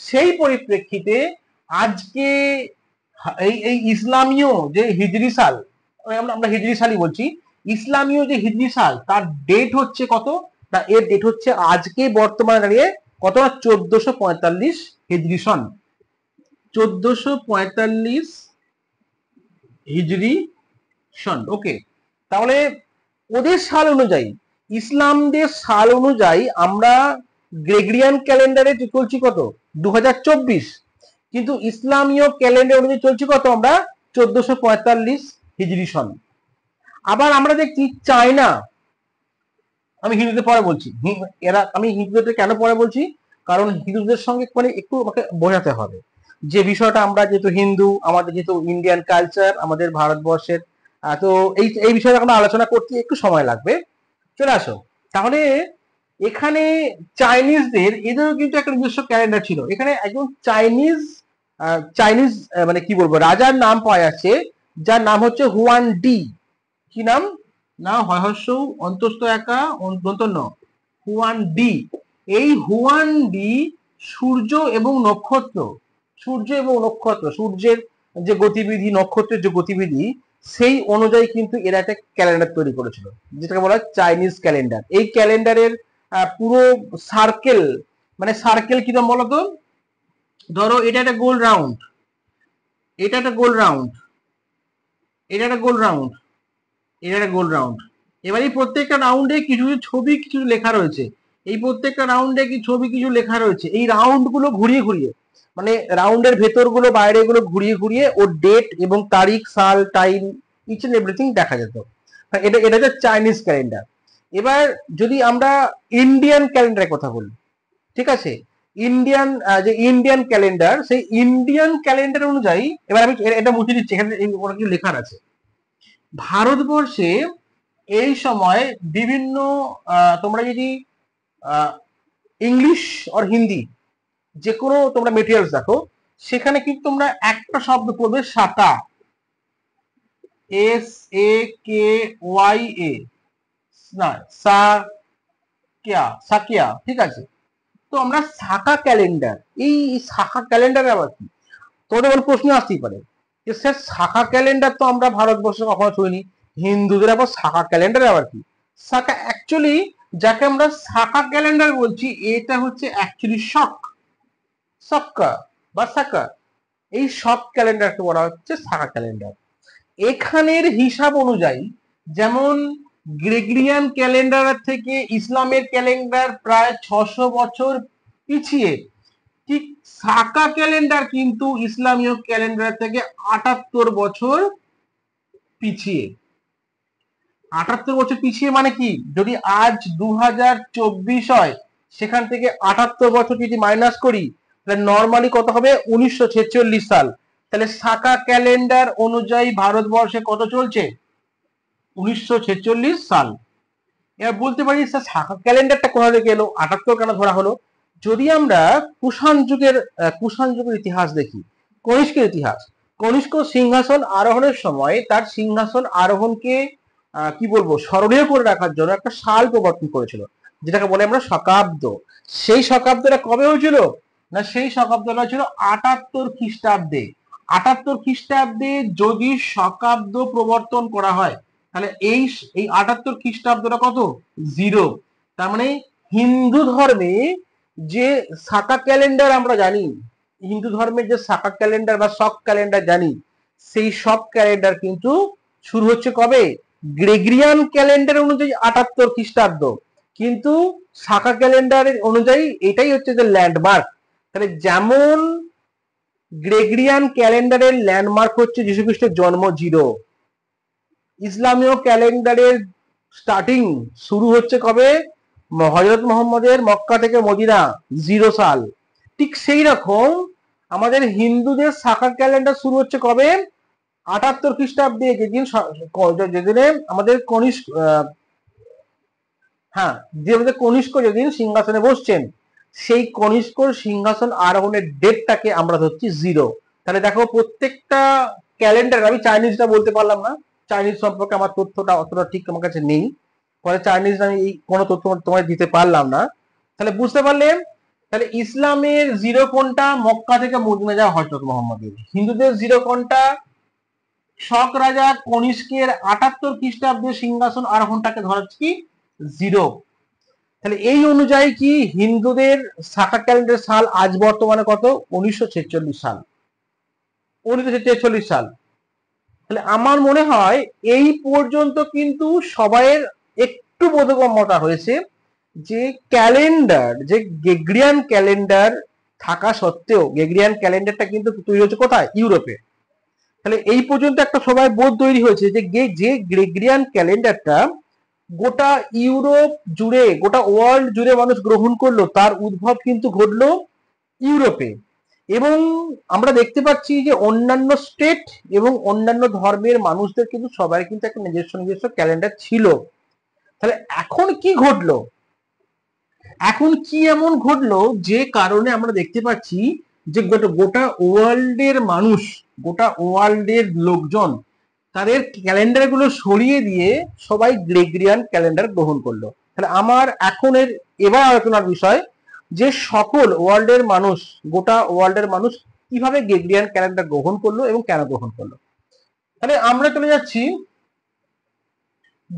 সেই পরিপ্রেক্ষিতে আজকে এই এই ইসলামীয় যে হিজরি সাল আমরা হিজরি সালই বলছি ইসলামীয় যে হিজরি সাল তার ডেট হচ্ছে কত না এর ডেট হচ্ছে আজকে বর্তমানে দাঁড়িয়ে কত চোদ্দশো পঁয়তাল্লিশ হিজরি সন চোদ্দশো পঁয়তাল্লিশ হিজরি সন ওকে তাহলে ওদের সাল অনুযায়ী ইসলামদের সাল অনুযায়ী আমরা গ্রেগরিয়ান ক্যালেন্ডারে চলছি কত দু কিন্তু ইসলামীয় ক্যালেন্ডার অনুযায়ী চলছি কত আমরা চোদ্দশো পঁয়তাল্লিশ হিজরি সন আবার আমরা দেখছি চায়না আমি হিন্দুতে পরে বলছি এরা আমি হিন্দুদের কেন পরে বলছি কারণ হিন্দুদের সঙ্গে মানে একটু আমাকে বোঝাতে হবে যে বিষয়টা আমরা যেহেতু হিন্দু আমাদের যেহেতু ইন্ডিয়ান কালচার আমাদের ভারতবর্ষের তো এই এই বিষয়ে আমরা আলোচনা করতে একটু সময় লাগবে চলে আসো তাহলে এখানে চাইনিজদের এদেরও কিন্তু একটা নিজস্ব ক্যালেন্ডার ছিল এখানে একজন চাইনিজ চাইনিজ মানে কি বলবো রাজার নাম পাওয়া যাচ্ছে যার নাম হচ্ছে হুয়ান ডি কি নাম না হয়হস্য অন্তস্ত একা দন্ত হুয়ান ডি এই হুয়ান ডি সূর্য এবং নক্ষত্র সূর্য এবং নক্ষত্র সূর্যের যে গতিবিধি নক্ষত্রের যে গতিবিধি সেই অনুযায়ী কিন্তু এরা একটা ক্যালেন্ডার তৈরি করেছিল যেটাকে বলা হয় চাইনিজ ক্যালেন্ডার এই ক্যালেন্ডারের পুরো সার্কেল মানে সার্কেল কিরম বলতো ধরো এটা একটা গোল রাউন্ড এটা একটা গোল রাউন্ড এটা একটা গোল রাউন্ড এটা একটা গোল রাউন্ড এবারে প্রত্যেকটা রাউন্ডে কিছু কিছু ছবি কিছু লেখা রয়েছে এই প্রত্যেকটা রাউন্ডে কি ছবি কিছু লেখা রয়েছে এই রাউন্ড গুলো ঘুরিয়ে ঘুরিয়ে মানে রাউন্ডের ভেতর গুলো বাইরে গুলো ঘুরিয়ে ঘুরিয়ে ওর ডেট এবং তারিখ সাল টাইম ইচ এন্ড এভরিথিং দেখা যেত হ্যাঁ, এটা এটা হচ্ছে চাইনিজ ক্যালেন্ডার এবার যদি আমরা ইন্ডিয়ান ক্যালেন্ডারের কথা বলি ঠিক আছে ইন্ডিয়ান যে ইন্ডিয়ান ক্যালেন্ডার সেই ইন্ডিয়ান ক্যালেন্ডার অনুযায়ী এবার আমি এটা মুছে দিচ্ছি এখানে কিছু লেখার আছে ভারতবর্ষে এই সময় বিভিন্ন তোমরা যদি ইংলিশ অর হিন্দি যে কোনো তোমরা মেটেরিয়ালস দেখো সেখানে কিন্তু তোমরা একটা শব্দ পড়বে সাতা S A K Y A না সাকিয়া সাকিয়া ঠিক আছে তো আমরা শাখা ক্যালেন্ডার এই শাখা ক্যালেন্ডার আবার কি তোমাদের বল প্রশ্ন আসতেই পারে যে স্যার শাখা ক্যালেন্ডার তো আমরা ভারতবর্ষে কখনো ছুঁইনি হিন্দুদের আবার শাখা ক্যালেন্ডার আবার কি শাখা অ্যাকচুয়ালি যাকে আমরা সাকা ক্যালেন্ডার বলছি এটা হচ্ছে অ্যাকচুয়ালি শক সক্কা বা সাকা এই সব ক্যালেন্ডারকে বলা হচ্ছে সাকা ক্যালেন্ডার এখানের হিসাব অনুযায়ী যেমন গ্রেগরিয়ান ক্যালেন্ডার থেকে ইসলামের ক্যালেন্ডার প্রায় ছশো বছর পিছিয়ে ঠিক সাকা ক্যালেন্ডার কিন্তু ইসলামীয় ক্যালেন্ডার থেকে আটাত্তর বছর পিছিয়ে আটাত্তর বছর পিছিয়ে মানে কি যদি আজ দু হয় সেখান থেকে আটাত্তর বছর যদি মাইনাস করি তাহলে নর্মালি কত হবে উনিশশো সাল তাহলে সাকা ক্যালেন্ডার অনুযায়ী ভারতবর্ষে কত চলছে উনিশশো সাল এবার বলতে পারি স্যার সাকা ক্যালেন্ডারটা কোথা থেকে এলো আটাত্তর কেন ধরা হলো যদি আমরা কুষাণ যুগের কুষাণ যুগের ইতিহাস দেখি কনিষ্কের ইতিহাস কনিষ্ক সিংহাসন আরোহণের সময় তার সিংহাসন আরোহণকে কি বলবো স্মরণীয় করে রাখার জন্য একটা সাল প্রবর্তন করেছিল যেটাকে বলে আমরা শকাব্দ সেই শকাব্দটা কবে হয়েছিল না সেই শকাব্দটা ছিল আটাত্তর খ্রিস্টাব্দে আটাত্তর খ্রিস্টাব্দে যদি শকাব্দ প্রবর্তন করা হয় তাহলে এই এই আটাত্তর খ্রিস্টাব্দটা কত জিরো তার মানে হিন্দু ধর্মে যে সাকা ক্যালেন্ডার আমরা জানি হিন্দু ধর্মের যে সাকা ক্যালেন্ডার বা শক ক্যালেন্ডার জানি সেই শক ক্যালেন্ডার কিন্তু শুরু হচ্ছে কবে গ্রেগরিয়ান ক্যালেন্ডার অনুযায়ী আটাত্তর খ্রিস্টাব্দ কিন্তু শাখা ক্যালেন্ডারের অনুযায়ী এটাই হচ্ছে যে ল্যান্ডমার্ক তাহলে যেমন গ্রেগরিয়ান ক্যালেন্ডারের ল্যান্ডমার্ক হচ্ছে খ্রিস্টের জন্ম জিরো ইসলামীয় ক্যালেন্ডারের স্টার্টিং শুরু হচ্ছে কবে হজরত মোহাম্মদের মক্কা থেকে মদিনা জিরো সাল ঠিক সেই রকম আমাদের হিন্দুদের শাখা ক্যালেন্ডার শুরু হচ্ছে কবে আটাত্তর খ্রিস্টাব্দে যেদিন যেদিনে আমাদের কনিষ্ক হ্যাঁ যে আমাদের কনিষ্ক যেদিন সিংহাসনে বসছেন সেই কনিষ্ক সিংহাসন আরোহণের ডেটটাকে আমরা ধরছি জিরো তাহলে দেখো প্রত্যেকটা ক্যালেন্ডার আমি চাইনিজটা বলতে পারলাম না চাইনিজ সম্পর্কে আমার তথ্যটা অতটা ঠিক আমার কাছে নেই ফলে চাইনিজ আমি এই কোনো তথ্য তোমায় দিতে পারলাম না তাহলে বুঝতে পারলে তাহলে ইসলামের জিরো কোনটা মক্কা থেকে মদিনা যাওয়া হজরত মোহাম্মদের হিন্দুদের জিরো কোনটা শক রাজা কনিষ্কের আটাত্তর খ্রিস্টাব্দে সিংহাসন আরোহণটাকে ধরা কি জিরো তাহলে এই অনুযায়ী কি হিন্দুদের শাখা ক্যালেন্ডার সাল আজ বর্তমানে কত উনিশশো সাল উনিশশো সাল তাহলে আমার মনে হয় এই পর্যন্ত কিন্তু সবাইয়ের একটু বোধগম্যতা হয়েছে যে ক্যালেন্ডার যে গেগ্রিয়ান ক্যালেন্ডার থাকা সত্ত্বেও গেগ্রিয়ান ক্যালেন্ডারটা কিন্তু তৈরি হচ্ছে কোথায় ইউরোপে তাহলে এই পর্যন্ত একটা সবাই বোধ তৈরি হয়েছে যে যে গ্রেগরিয়ান ক্যালেন্ডারটা গোটা ইউরোপ জুড়ে গোটা ওয়ার্ল্ড জুড়ে মানুষ গ্রহণ করলো তার উদ্ভব কিন্তু ঘটলো ইউরোপে এবং আমরা দেখতে পাচ্ছি যে অন্যান্য স্টেট এবং অন্যান্য ধর্মের মানুষদের কিন্তু সবাই কিন্তু একটা নিজস্ব নিজস্ব ক্যালেন্ডার ছিল তাহলে এখন কি ঘটলো এখন কি এমন ঘটলো যে কারণে আমরা দেখতে পাচ্ছি যে গোটা গোটা ওয়ার্ল্ডের মানুষ গোটা ওয়ার্ল্ডের লোকজন তাদের ক্যালেন্ডারগুলো সরিয়ে দিয়ে সবাই গ্রেগরিয়ান ক্যালেন্ডার গ্রহণ করলো তাহলে আমার এখনের এবার আলোচনার বিষয় যে সকল ওয়ার্ল্ডের মানুষ গোটা ওয়ার্ল্ডের মানুষ কিভাবে গ্রেগরিয়ান ক্যালেন্ডার গ্রহণ করলো এবং কেন গ্রহণ করলো তাহলে আমরা চলে যাচ্ছি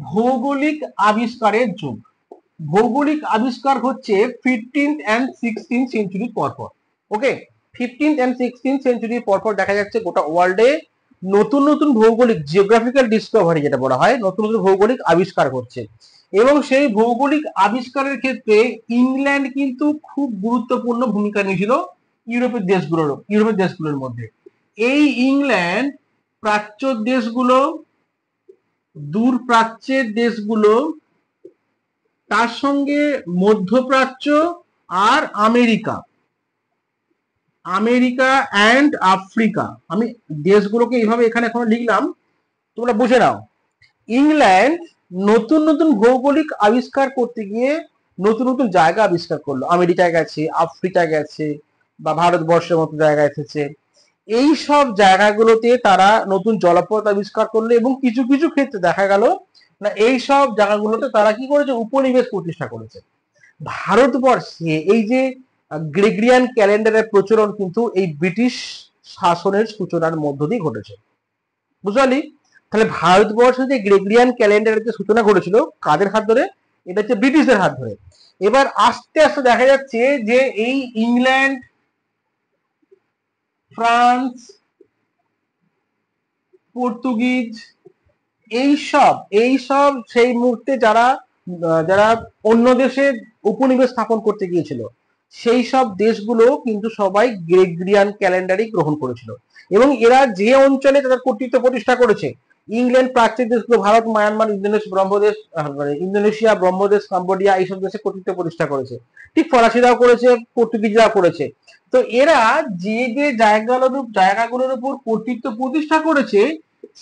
ভৌগোলিক আবিষ্কারের যুগ ভৌগোলিক আবিষ্কার হচ্ছে ফিফটিন্থ অ্যান্ড সিক্সটিন সেঞ্চুরি পরপর okay fifteenth and sixteen century পরপর দেখা যাচ্ছে গোটা ওয়ার্ল্ডে নতুন নতুন ভৌগোলিক জিওগ্রাফিক্যাল ডিসকভারি যেটা বলা হয় নতুন নতুন ভৌগোলিক আবিষ্কার করছে এবং সেই ভৌগোলিক আবিষ্কারের ক্ষেত্রে ইংল্যান্ড কিন্তু খুব গুরুত্বপূর্ণ ভূমিকা নিয়েছিল ইউরোপের দেশগুলোর ইউরোপের দেশগুলোর মধ্যে এই ইংল্যান্ড প্রাচ্য দেশগুলো দূর প্রাচ্যের দেশগুলো তার সঙ্গে মধ্যপ্রাচ্য আর আমেরিকা আমেরিকা অ্যান্ড আফ্রিকা আমি দেশগুলোকে এইভাবে এখানে এখন লিখলাম তোমরা বুঝে নাও ইংল্যান্ড নতুন নতুন ভৌগোলিক আবিষ্কার করতে গিয়ে নতুন নতুন জায়গা আবিষ্কার করলো আমেরিকায় গেছে আফ্রিকা গেছে বা ভারতবর্ষের মতো জায়গা এসেছে এই সব জায়গাগুলোতে তারা নতুন জলপথ আবিষ্কার করলো এবং কিছু কিছু ক্ষেত্রে দেখা গেল না এই সব জায়গাগুলোতে তারা কি করেছে উপনিবেশ প্রতিষ্ঠা করেছে ভারতবর্ষে এই যে গ্রেগরিয়ান ক্যালেন্ডারের প্রচলন কিন্তু এই ব্রিটিশ শাসনের সূচনার মধ্য দিয়ে ঘটেছে বুঝলি তাহলে ভারতবর্ষে যে গ্রেগরিয়ান ক্যালেন্ডারের যে সূচনা ঘটেছিল কাদের হাত ধরে এটা হচ্ছে ব্রিটিশের হাত ধরে এবার আস্তে আস্তে দেখা যাচ্ছে যে এই ইংল্যান্ড ফ্রান্স পর্তুগিজ এইসব এইসব সেই মুহূর্তে যারা যারা অন্য দেশে উপনিবেশ স্থাপন করতে গিয়েছিল সেই সব দেশগুলো কিন্তু সবাই গ্রেগরিয়ান ক্যালেন্ডারই গ্রহণ করেছিল এবং এরা যে অঞ্চলে তাদের কর্তৃত্ব প্রতিষ্ঠা করেছে ইংল্যান্ড প্রাচ্যের দেশগুলো ভারত মায়ানমার ইন্দোনেশিয়া ব্রহ্মদেশ মানে ইন্দোনেশিয়া ব্রহ্মদেশ কাম্বোডিয়া এইসব দেশে কর্তৃত্ব প্রতিষ্ঠা করেছে ঠিক ফরাসিরাও করেছে পর্তুগিজরাও করেছে তো এরা যে যে জায়গাগুলোর জায়গাগুলোর উপর কর্তৃত্ব প্রতিষ্ঠা করেছে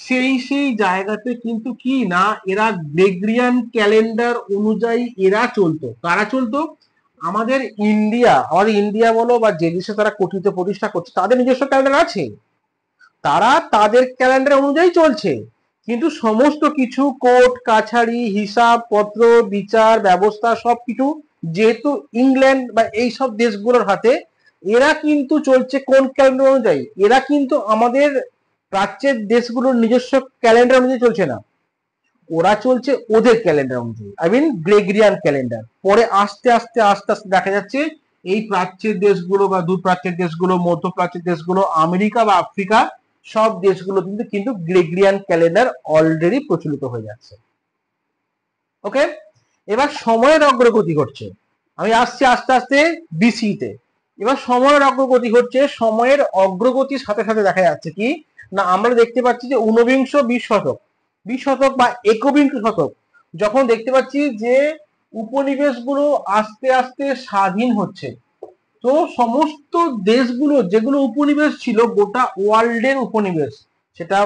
সেই সেই জায়গাতে কিন্তু কি না এরা গ্রেগরিয়ান ক্যালেন্ডার অনুযায়ী এরা চলতো কারা চলতো আমাদের ইন্ডিয়া আমাদের ইন্ডিয়া বলো বা যে দেশে তারা কঠিত প্রতিষ্ঠা করছে তাদের নিজস্ব ক্যালেন্ডার আছে তারা তাদের ক্যালেন্ডার অনুযায়ী চলছে কিন্তু সমস্ত কিছু কোর্ট কাছারি হিসাব পত্র বিচার ব্যবস্থা সব কিছু যেহেতু ইংল্যান্ড বা এইসব দেশগুলোর হাতে এরা কিন্তু চলছে কোন ক্যালেন্ডার অনুযায়ী এরা কিন্তু আমাদের প্রাচ্যের দেশগুলোর নিজস্ব ক্যালেন্ডার অনুযায়ী চলছে না ওরা চলছে ওদের ক্যালেন্ডার অনুযায়ী আই মিন গ্রেগরিয়ান ক্যালেন্ডার পরে আস্তে আস্তে আস্তে আস্তে দেখা যাচ্ছে এই প্রাচ্যের দেশগুলো বা দূর প্রাচ্যের দেশগুলো মধ্যপ্রাচ্যের দেশগুলো আমেরিকা বা আফ্রিকা সব দেশগুলো কিন্তু কিন্তু গ্রেগরিয়ান ক্যালেন্ডার অলরেডি প্রচলিত হয়ে যাচ্ছে ওকে এবার সময়ের অগ্রগতি ঘটছে আমি আসছি আস্তে আস্তে বিসিতে এবার সময়ের অগ্রগতি ঘটছে সময়ের অগ্রগতির সাথে সাথে দেখা যাচ্ছে কি না আমরা দেখতে পাচ্ছি যে ঊনবিংশ বিশ শতক বিশ শতক বা একবিংশ শতক যখন দেখতে পাচ্ছি যে উপনিবেশগুলো আস্তে আস্তে স্বাধীন হচ্ছে তো সমস্ত দেশগুলো যেগুলো উপনিবেশ ছিল গোটা ওয়ার্ল্ডের উপনিবেশ সেটা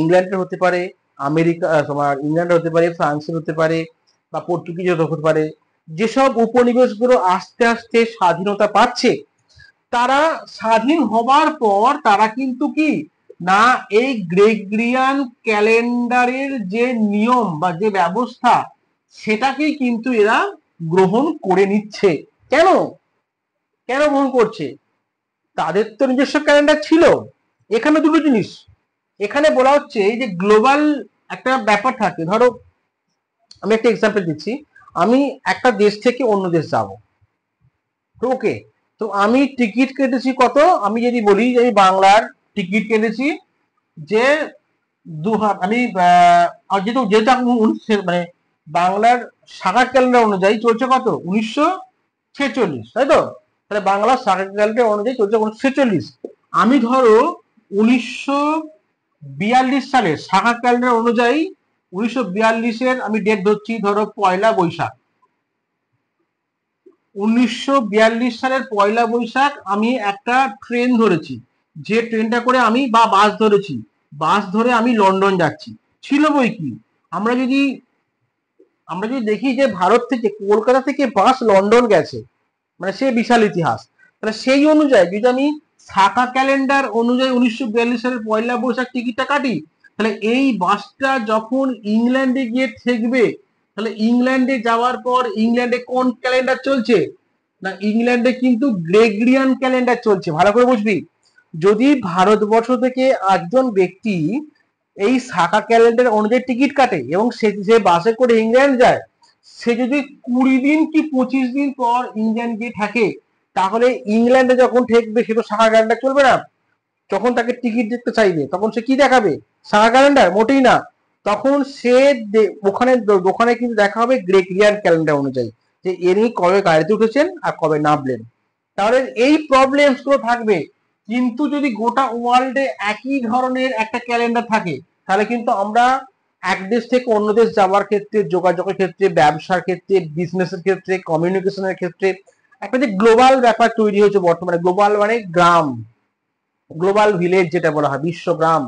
ইংল্যান্ডের হতে পারে আমেরিকা তোমার ইংল্যান্ডের হতে পারে ফ্রান্সের হতে পারে বা পর্তুগিজ হতে পারে যেসব উপনিবেশগুলো আস্তে আস্তে স্বাধীনতা পাচ্ছে তারা স্বাধীন হবার পর তারা কিন্তু কি না এই গ্রেগরিয়ান ক্যালেন্ডারের যে নিয়ম বা যে ব্যবস্থা সেটাকেই কিন্তু এরা গ্রহণ করে নিচ্ছে কেন কেন গ্রহণ করছে তাদের তো নিজস্ব ক্যালেন্ডার ছিল এখানে দুটো জিনিস এখানে বলা হচ্ছে এই যে গ্লোবাল একটা ব্যাপার থাকে ধরো আমি একটা এক্সাম্পল দিচ্ছি আমি একটা দেশ থেকে অন্য দেশ যাব ওকে তো আমি টিকিট কেটেছি কত আমি যদি বলি যে আমি বাংলার টিকিট কেটেছি যে দু আমি যেহেতু যেহেতু মানে বাংলার সাগা ক্যালেন্ডার অনুযায়ী চলছে কত উনিশশো ছেচল্লিশ তাই তো তাহলে বাংলার সাগা ক্যালেন্ডার অনুযায়ী চলছে উনিশশো ছেচল্লিশ আমি ধরো উনিশশো বিয়াল্লিশ সালের সাগা ক্যালেন্ডার অনুযায়ী উনিশশো বিয়াল্লিশের আমি ডেট ধরছি ধরো পয়লা বৈশাখ উনিশশো সালের পয়লা বৈশাখ আমি একটা ট্রেন ধরেছি যে ট্রেনটা করে আমি বা বাস ধরেছি বাস ধরে আমি লন্ডন যাচ্ছি ছিল বই কি আমরা যদি আমরা যদি দেখি যে ভারত থেকে কলকাতা থেকে বাস লন্ডন গেছে মানে সে বিশাল ইতিহাস তাহলে সেই অনুযায়ী যদি আমি শাখা ক্যালেন্ডার অনুযায়ী উনিশশো বিয়াল্লিশ সালের পয়লা বৈশাখ টিকিটটা কাটি তাহলে এই বাসটা যখন ইংল্যান্ডে গিয়ে ঠেকবে তাহলে ইংল্যান্ডে যাওয়ার পর ইংল্যান্ডে কোন ক্যালেন্ডার চলছে না ইংল্যান্ডে কিন্তু গ্রেগরিয়ান ক্যালেন্ডার চলছে ভালো করে বুঝবি যদি ভারতবর্ষ থেকে আটজন ব্যক্তি এই শাখা ক্যালেন্ডার অনুযায়ী টিকিট কাটে এবং সে যে বাসে করে ইংল্যান্ড যায় সে যদি কুড়ি দিন কি পঁচিশ দিন পর ইংল্যান্ড গিয়ে থাকে তাহলে ইংল্যান্ডে যখন ঠেকবে সে তো শাখা ক্যালেন্ডার চলবে না যখন তাকে টিকিট দেখতে চাইবে তখন সে কি দেখাবে শাখা ক্যালেন্ডার মোটেই না তখন সে ওখানে ওখানে কিন্তু দেখা হবে গ্রেকরিয়ান ক্যালেন্ডার অনুযায়ী যে এনি কবে গাড়িতে উঠেছেন আর কবে নামলেন তাহলে এই প্রবলেমস গুলো থাকবে কিন্তু যদি গোটা ওয়ার্ল্ডে একই ধরনের একটা ক্যালেন্ডার থাকে তাহলে কিন্তু আমরা এক দেশ থেকে অন্য দেশ যাওয়ার ক্ষেত্রে যোগাযোগের ক্ষেত্রে ব্যবসার ক্ষেত্রে বিজনেসের ক্ষেত্রে কমিউনিকেশনের ক্ষেত্রে একটা যে গ্লোবাল ব্যাপার তৈরি হয়েছে বর্তমানে গ্লোবাল মানে গ্রাম গ্লোবাল ভিলেজ যেটা বলা হয় বিশ্বগ্রাম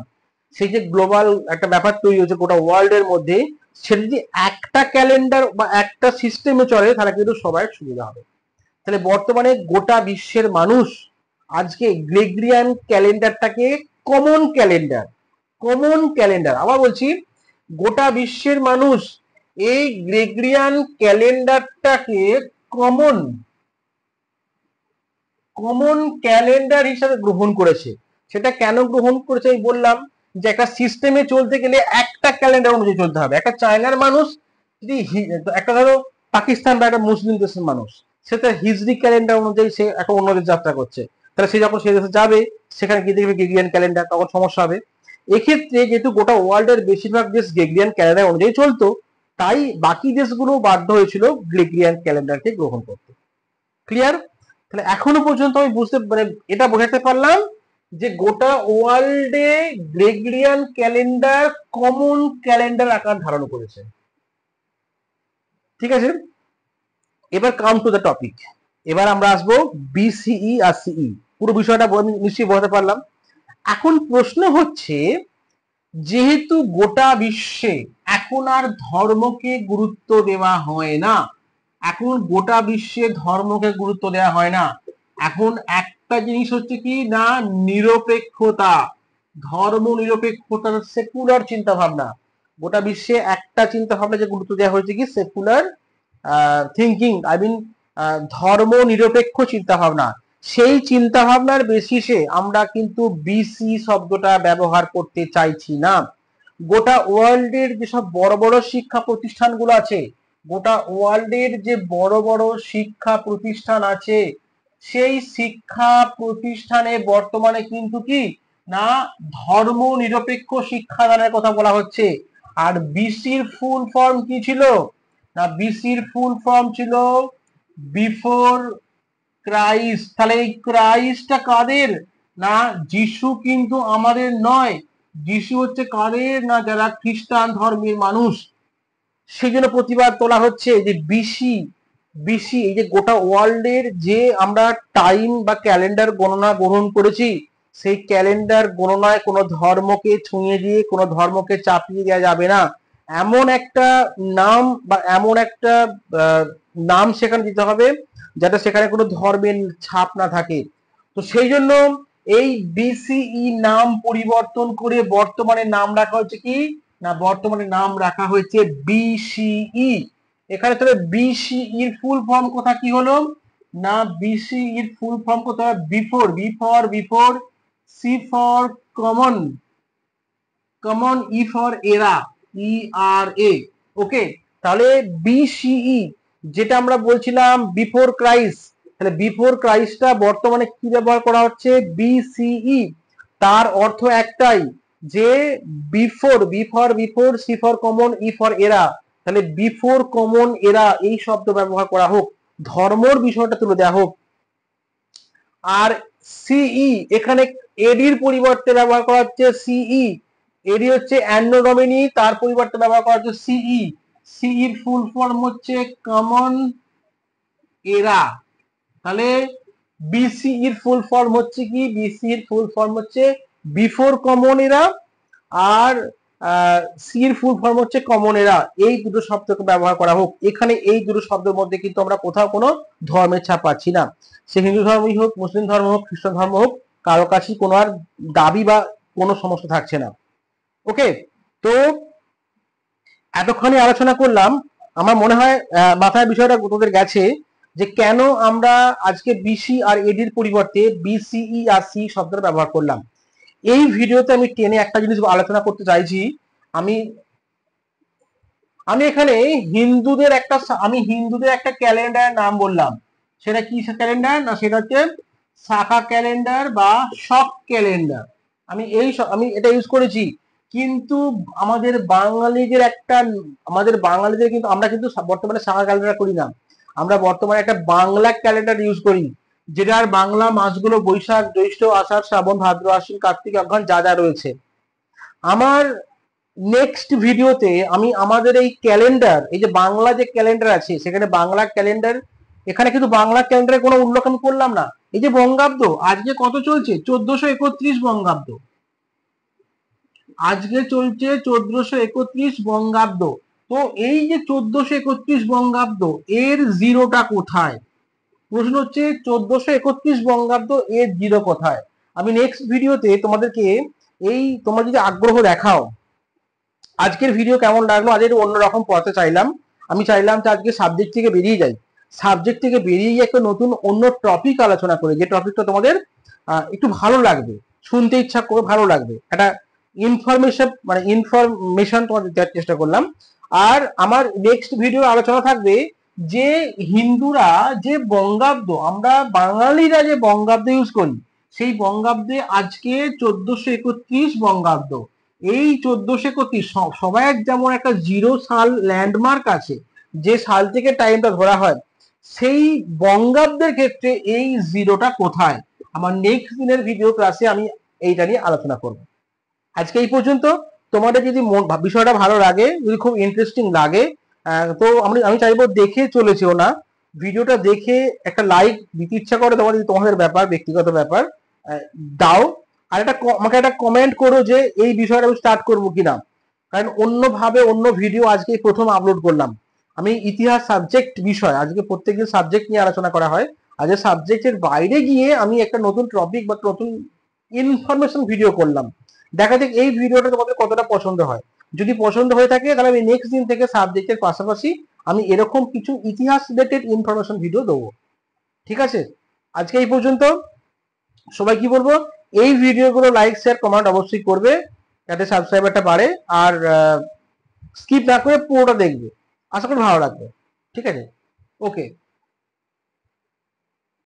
সেই যে গ্লোবাল একটা ব্যাপার তৈরি হয়েছে গোটা ওয়ার্ল্ডের মধ্যে সেটা যদি একটা ক্যালেন্ডার বা একটা সিস্টেমে চলে তাহলে কিন্তু সবাই সুবিধা হবে তাহলে বর্তমানে গোটা বিশ্বের মানুষ আজকে গ্রেগরিয়ান ক্যালেন্ডারটাকে কমন ক্যালেন্ডার কমন ক্যালেন্ডার আবার বলছি গোটা বিশ্বের মানুষ এই গ্রেগরিয়ান ক্যালেন্ডারটাকে কমন কমন ক্যালেন্ডার হিসাবে গ্রহণ করেছে সেটা কেন গ্রহণ করেছে আমি বললাম যে একটা সিস্টেমে চলতে গেলে একটা ক্যালেন্ডার অনুযায়ী চলতে হবে একটা চায়নার মানুষ যদি একটা ধরো পাকিস্তান বা একটা মুসলিম দেশের মানুষ সেটা হিজরি ক্যালেন্ডার অনুযায়ী সে একটা অন্যদের যাত্রা করছে তাহলে সে যখন সে দেশে যাবে সেখানে গিয়ে দেখবে গেগ্রিয়ান ক্যালেন্ডার তখন সমস্যা হবে এক্ষেত্রে যেহেতু গোটা ওয়ার্ল্ডের বেশিরভাগ দেশ গ্রেগরিয়ান ক্যালেন্ডার অনুযায়ী চলতো তাই বাকি দেশগুলো বাধ্য হয়েছিল গ্রেগরিয়ান ক্যালেন্ডারকে গ্রহণ করতে ক্লিয়ার তাহলে এখনো পর্যন্ত আমি বুঝতে মানে এটা বোঝাতে পারলাম যে গোটা ওয়ার্ল্ডে গ্রেগরিয়ান ক্যালেন্ডার কমন ক্যালেন্ডার আকার ধারণ করেছে ঠিক আছে এবার কাম টু দ্য টপিক এবার আমরা আসবো বিসিই e আর সিই পুরো বিষয়টা নিশ্চয়ই বোঝাতে পারলাম এখন প্রশ্ন হচ্ছে যেহেতু গোটা বিশ্বে এখন আর ধর্মকে গুরুত্ব দেওয়া হয় না এখন গোটা বিশ্বে ধর্মকে গুরুত্ব দেওয়া হয় না এখন একটা জিনিস হচ্ছে কি না নিরপেক্ষতা ধর্ম নিরপেক্ষতার সেকুলার চিন্তা ভাবনা গোটা বিশ্বে একটা চিন্তা ভাবনা যে গুরুত্ব দেওয়া হয়েছে কি সেকুলার থিঙ্কিং আই মিন ধর্ম নিরপেক্ষ চিন্তা ভাবনা সেই চিন্তা ভাবনার বেসিসে আমরা কিন্তু বিসি শব্দটা ব্যবহার করতে চাইছি না গোটা ওয়ার্ল্ডের যেসব বড় বড় শিক্ষা প্রতিষ্ঠানগুলো আছে গোটা ওয়ার্ল্ডের যে বড় বড় শিক্ষা প্রতিষ্ঠান আছে সেই শিক্ষা প্রতিষ্ঠানে বর্তমানে কিন্তু কি না ধর্ম নিরপেক্ষ শিক্ষাদানের কথা বলা হচ্ছে আর বিসির ফুল ফর্ম কি ছিল না বিসির ফুল ফর্ম ছিল বিফোর ক্রাইস্ট তাহলে এই ক্রাইস্টটা কাদের না যিশু কিন্তু আমাদের নয় যিশু হচ্ছে কাদের না যারা খ্রিস্টান ধর্মের মানুষ সেই জন্য প্রতিবাদ তোলা হচ্ছে যে বিশি বিশি এই যে গোটা ওয়ার্ল্ডের যে আমরা টাইম বা ক্যালেন্ডার গণনা গ্রহণ করেছি সেই ক্যালেন্ডার গণনায় কোনো ধর্মকে ছুঁয়ে দিয়ে কোনো ধর্মকে চাপিয়ে দেওয়া যাবে না এমন একটা নাম বা এমন একটা নাম সেখানে দিতে হবে যাতে সেখানে কোনো ধর্মের ছাপ না থাকে তো সেই জন্য এই বিসিই e নাম পরিবর্তন করে বর্তমানে নাম রাখা হয়েছে কি না বর্তমানে নাম রাখা হয়েছে বিসিই e। এখানে তবে বিসিই এর ফুল ফর্ম কথা কি হলো না বিসিই এর ফুল ফর্ম কথা before B for before C for common common E for era E আর এ ওকে তাহলে বিসিই যেটা আমরা বলছিলাম বিফোর ক্রাইস তাহলে বিফোর ক্রাইসটা বর্তমানে কি ব্যবহার করা হচ্ছে বিসিই e, তার অর্থ একটাই যে before B for before C for common E for era তাহলে বিফোর কমন এরা এই শব্দ ব্যবহার করা হোক ধর্মর বিষয়টা তুলে দেওয়া হোক আর সিই e, এখানে এডির পরিবর্তে ব্যবহার করা হচ্ছে সিই এডি e, হচ্ছে অ্যান্ডোডমিনি তার পরিবর্তে ব্যবহার করা হচ্ছে সিই সির ফুল ফর্ম হচ্ছে কমন এরা তাহলে বিসি এর ফুল ফর্ম হচ্ছে কি বিসি এর ফুল ফর্ম হচ্ছে বিফোর কমন এরা আর সি এর ফুল ফর্ম হচ্ছে কমন এরা এই দুটো শব্দকে ব্যবহার করা হোক এখানে এই দুটো শব্দের মধ্যে কিন্তু আমরা কোথাও কোনো ধর্মের ছাপ পাচ্ছি না সে হিন্দু ধর্মই হোক মুসলিম ধর্ম হোক খ্রিস্টান ধর্ম হোক কারো কাছে কোনো আর দাবি বা কোনো সমস্যা থাকছে না ওকে তো এতক্ষণে আলোচনা করলাম আমার মনে হয় মাথায় বিষয়টা তোদের গেছে যে কেন আমরা আজকে বিসি আর এডির পরিবর্তে বিসিই e আর সি শব্দটা ব্যবহার করলাম এই ভিডিওতে আমি টেনে একটা জিনিস আলোচনা করতে চাইছি আমি আমি এখানে হিন্দুদের একটা আমি হিন্দুদের একটা ক্যালেন্ডারের নাম বললাম সেটা কি ক্যালেন্ডার না সেটা হচ্ছে শাখা ক্যালেন্ডার বা শক ক্যালেন্ডার আমি এই আমি এটা ইউজ করেছি কিন্তু আমাদের বাঙালিদের একটা আমাদের বাঙালিদের কিন্তু আমরা কিন্তু বর্তমানে সাহা ক্যালেন্ডার করি না আমরা বর্তমানে একটা বাংলা ক্যালেন্ডার ইউজ করি যেটার বাংলা মাসগুলো বৈশাখ জ্যৈষ্ঠ আষাঢ় শ্রাবণ ভাদ্র আশ্বিন কার্তিক অঘ্রাণ যা যা রয়েছে আমার নেক্সট ভিডিওতে আমি আমাদের এই ক্যালেন্ডার এই যে বাংলা যে ক্যালেন্ডার আছে সেখানে বাংলা ক্যালেন্ডার এখানে কিন্তু বাংলা ক্যালেন্ডারের কোনো উল্লেখ আমি করলাম না এই যে বঙ্গাব্দ আজকে কত চলছে চোদ্দশো একত্রিশ বঙ্গাব্দ আজকে চলছে চোদ্দশো একত্রিশ বঙ্গাব্দ তো এই যে চোদ্দশো একত্রিশ বঙ্গাব্দ এর জিরোটা কোথায় প্রশ্ন হচ্ছে চোদ্দশো একত্রিশ বঙ্গাব্দ এর জিরো কোথায় আমি নেক্সট ভিডিওতে তোমাদেরকে এই তোমার যদি আগ্রহ দেখাও আজকের ভিডিও কেমন লাগলো আজ একটু অন্যরকম পড়াতে চাইলাম আমি চাইলাম যে আজকে সাবজেক্ট থেকে বেরিয়ে যাই সাবজেক্ট থেকে বেরিয়ে গিয়ে একটা নতুন অন্য টপিক আলোচনা করে যে টপিকটা তোমাদের একটু ভালো লাগবে শুনতে ইচ্ছা করে ভালো লাগবে একটা ইনফরমেশন মানে ইনফরমেশন তোমাদের দেওয়ার চেষ্টা করলাম আর আমার নেক্সট ভিডিও আলোচনা থাকবে যে হিন্দুরা যে বঙ্গাব্দ আমরা বাঙালিরা যে বঙ্গাব্দ ইউজ করি সেই বঙ্গাব্দে আজকে চোদ্দশো একত্রিশ বঙ্গাব্দ এই চোদ্দশো একত্রিশ সবাই যেমন একটা জিরো সাল ল্যান্ডমার্ক আছে যে সাল থেকে টাইমটা ধরা হয় সেই বঙ্গাব্দের ক্ষেত্রে এই জিরোটা কোথায় আমার নেক্সট দিনের ভিডিও ক্লাসে আমি এইটা নিয়ে আলোচনা করবো আজকে এই পর্যন্ত তোমাদের যদি বিষয়টা ভালো লাগে যদি খুব ইন্টারেস্টিং লাগে তো আমি আমি চাইবো দেখে চলেছেও না ভিডিওটা দেখে একটা লাইক দিতে ইচ্ছা করে তোমার যদি তোমাদের ব্যাপার ব্যক্তিগত ব্যাপার দাও আর একটা আমাকে একটা কমেন্ট করো যে এই বিষয়টা আমি স্টার্ট করবো কিনা কারণ অন্যভাবে অন্য ভিডিও আজকে প্রথম আপলোড করলাম আমি ইতিহাস সাবজেক্ট বিষয় আজকে প্রত্যেকদিন সাবজেক্ট নিয়ে আলোচনা করা হয় আজকে সাবজেক্টের বাইরে গিয়ে আমি একটা নতুন টপিক বা নতুন ইনফরমেশন ভিডিও করলাম দেখা যাক এই ভিডিওটা তোমাদের কতটা পছন্দ হয় যদি পছন্দ হয়ে থাকে তাহলে আমি নেক্সট দিন থেকে সাবজেক্টের পাশাপাশি আমি এরকম কিছু ইতিহাস রিলেটেড ইনফরমেশন ভিডিও দেবো ঠিক আছে আজকে এই পর্যন্ত সবাই কি বলবো এই ভিডিওগুলো লাইক শেয়ার কমেন্ট অবশ্যই করবে যাতে সাবস্ক্রাইবারটা বাড়ে আর স্কিপ না করে পুরোটা দেখবে আশা করি ভালো লাগবে ঠিক আছে ওকে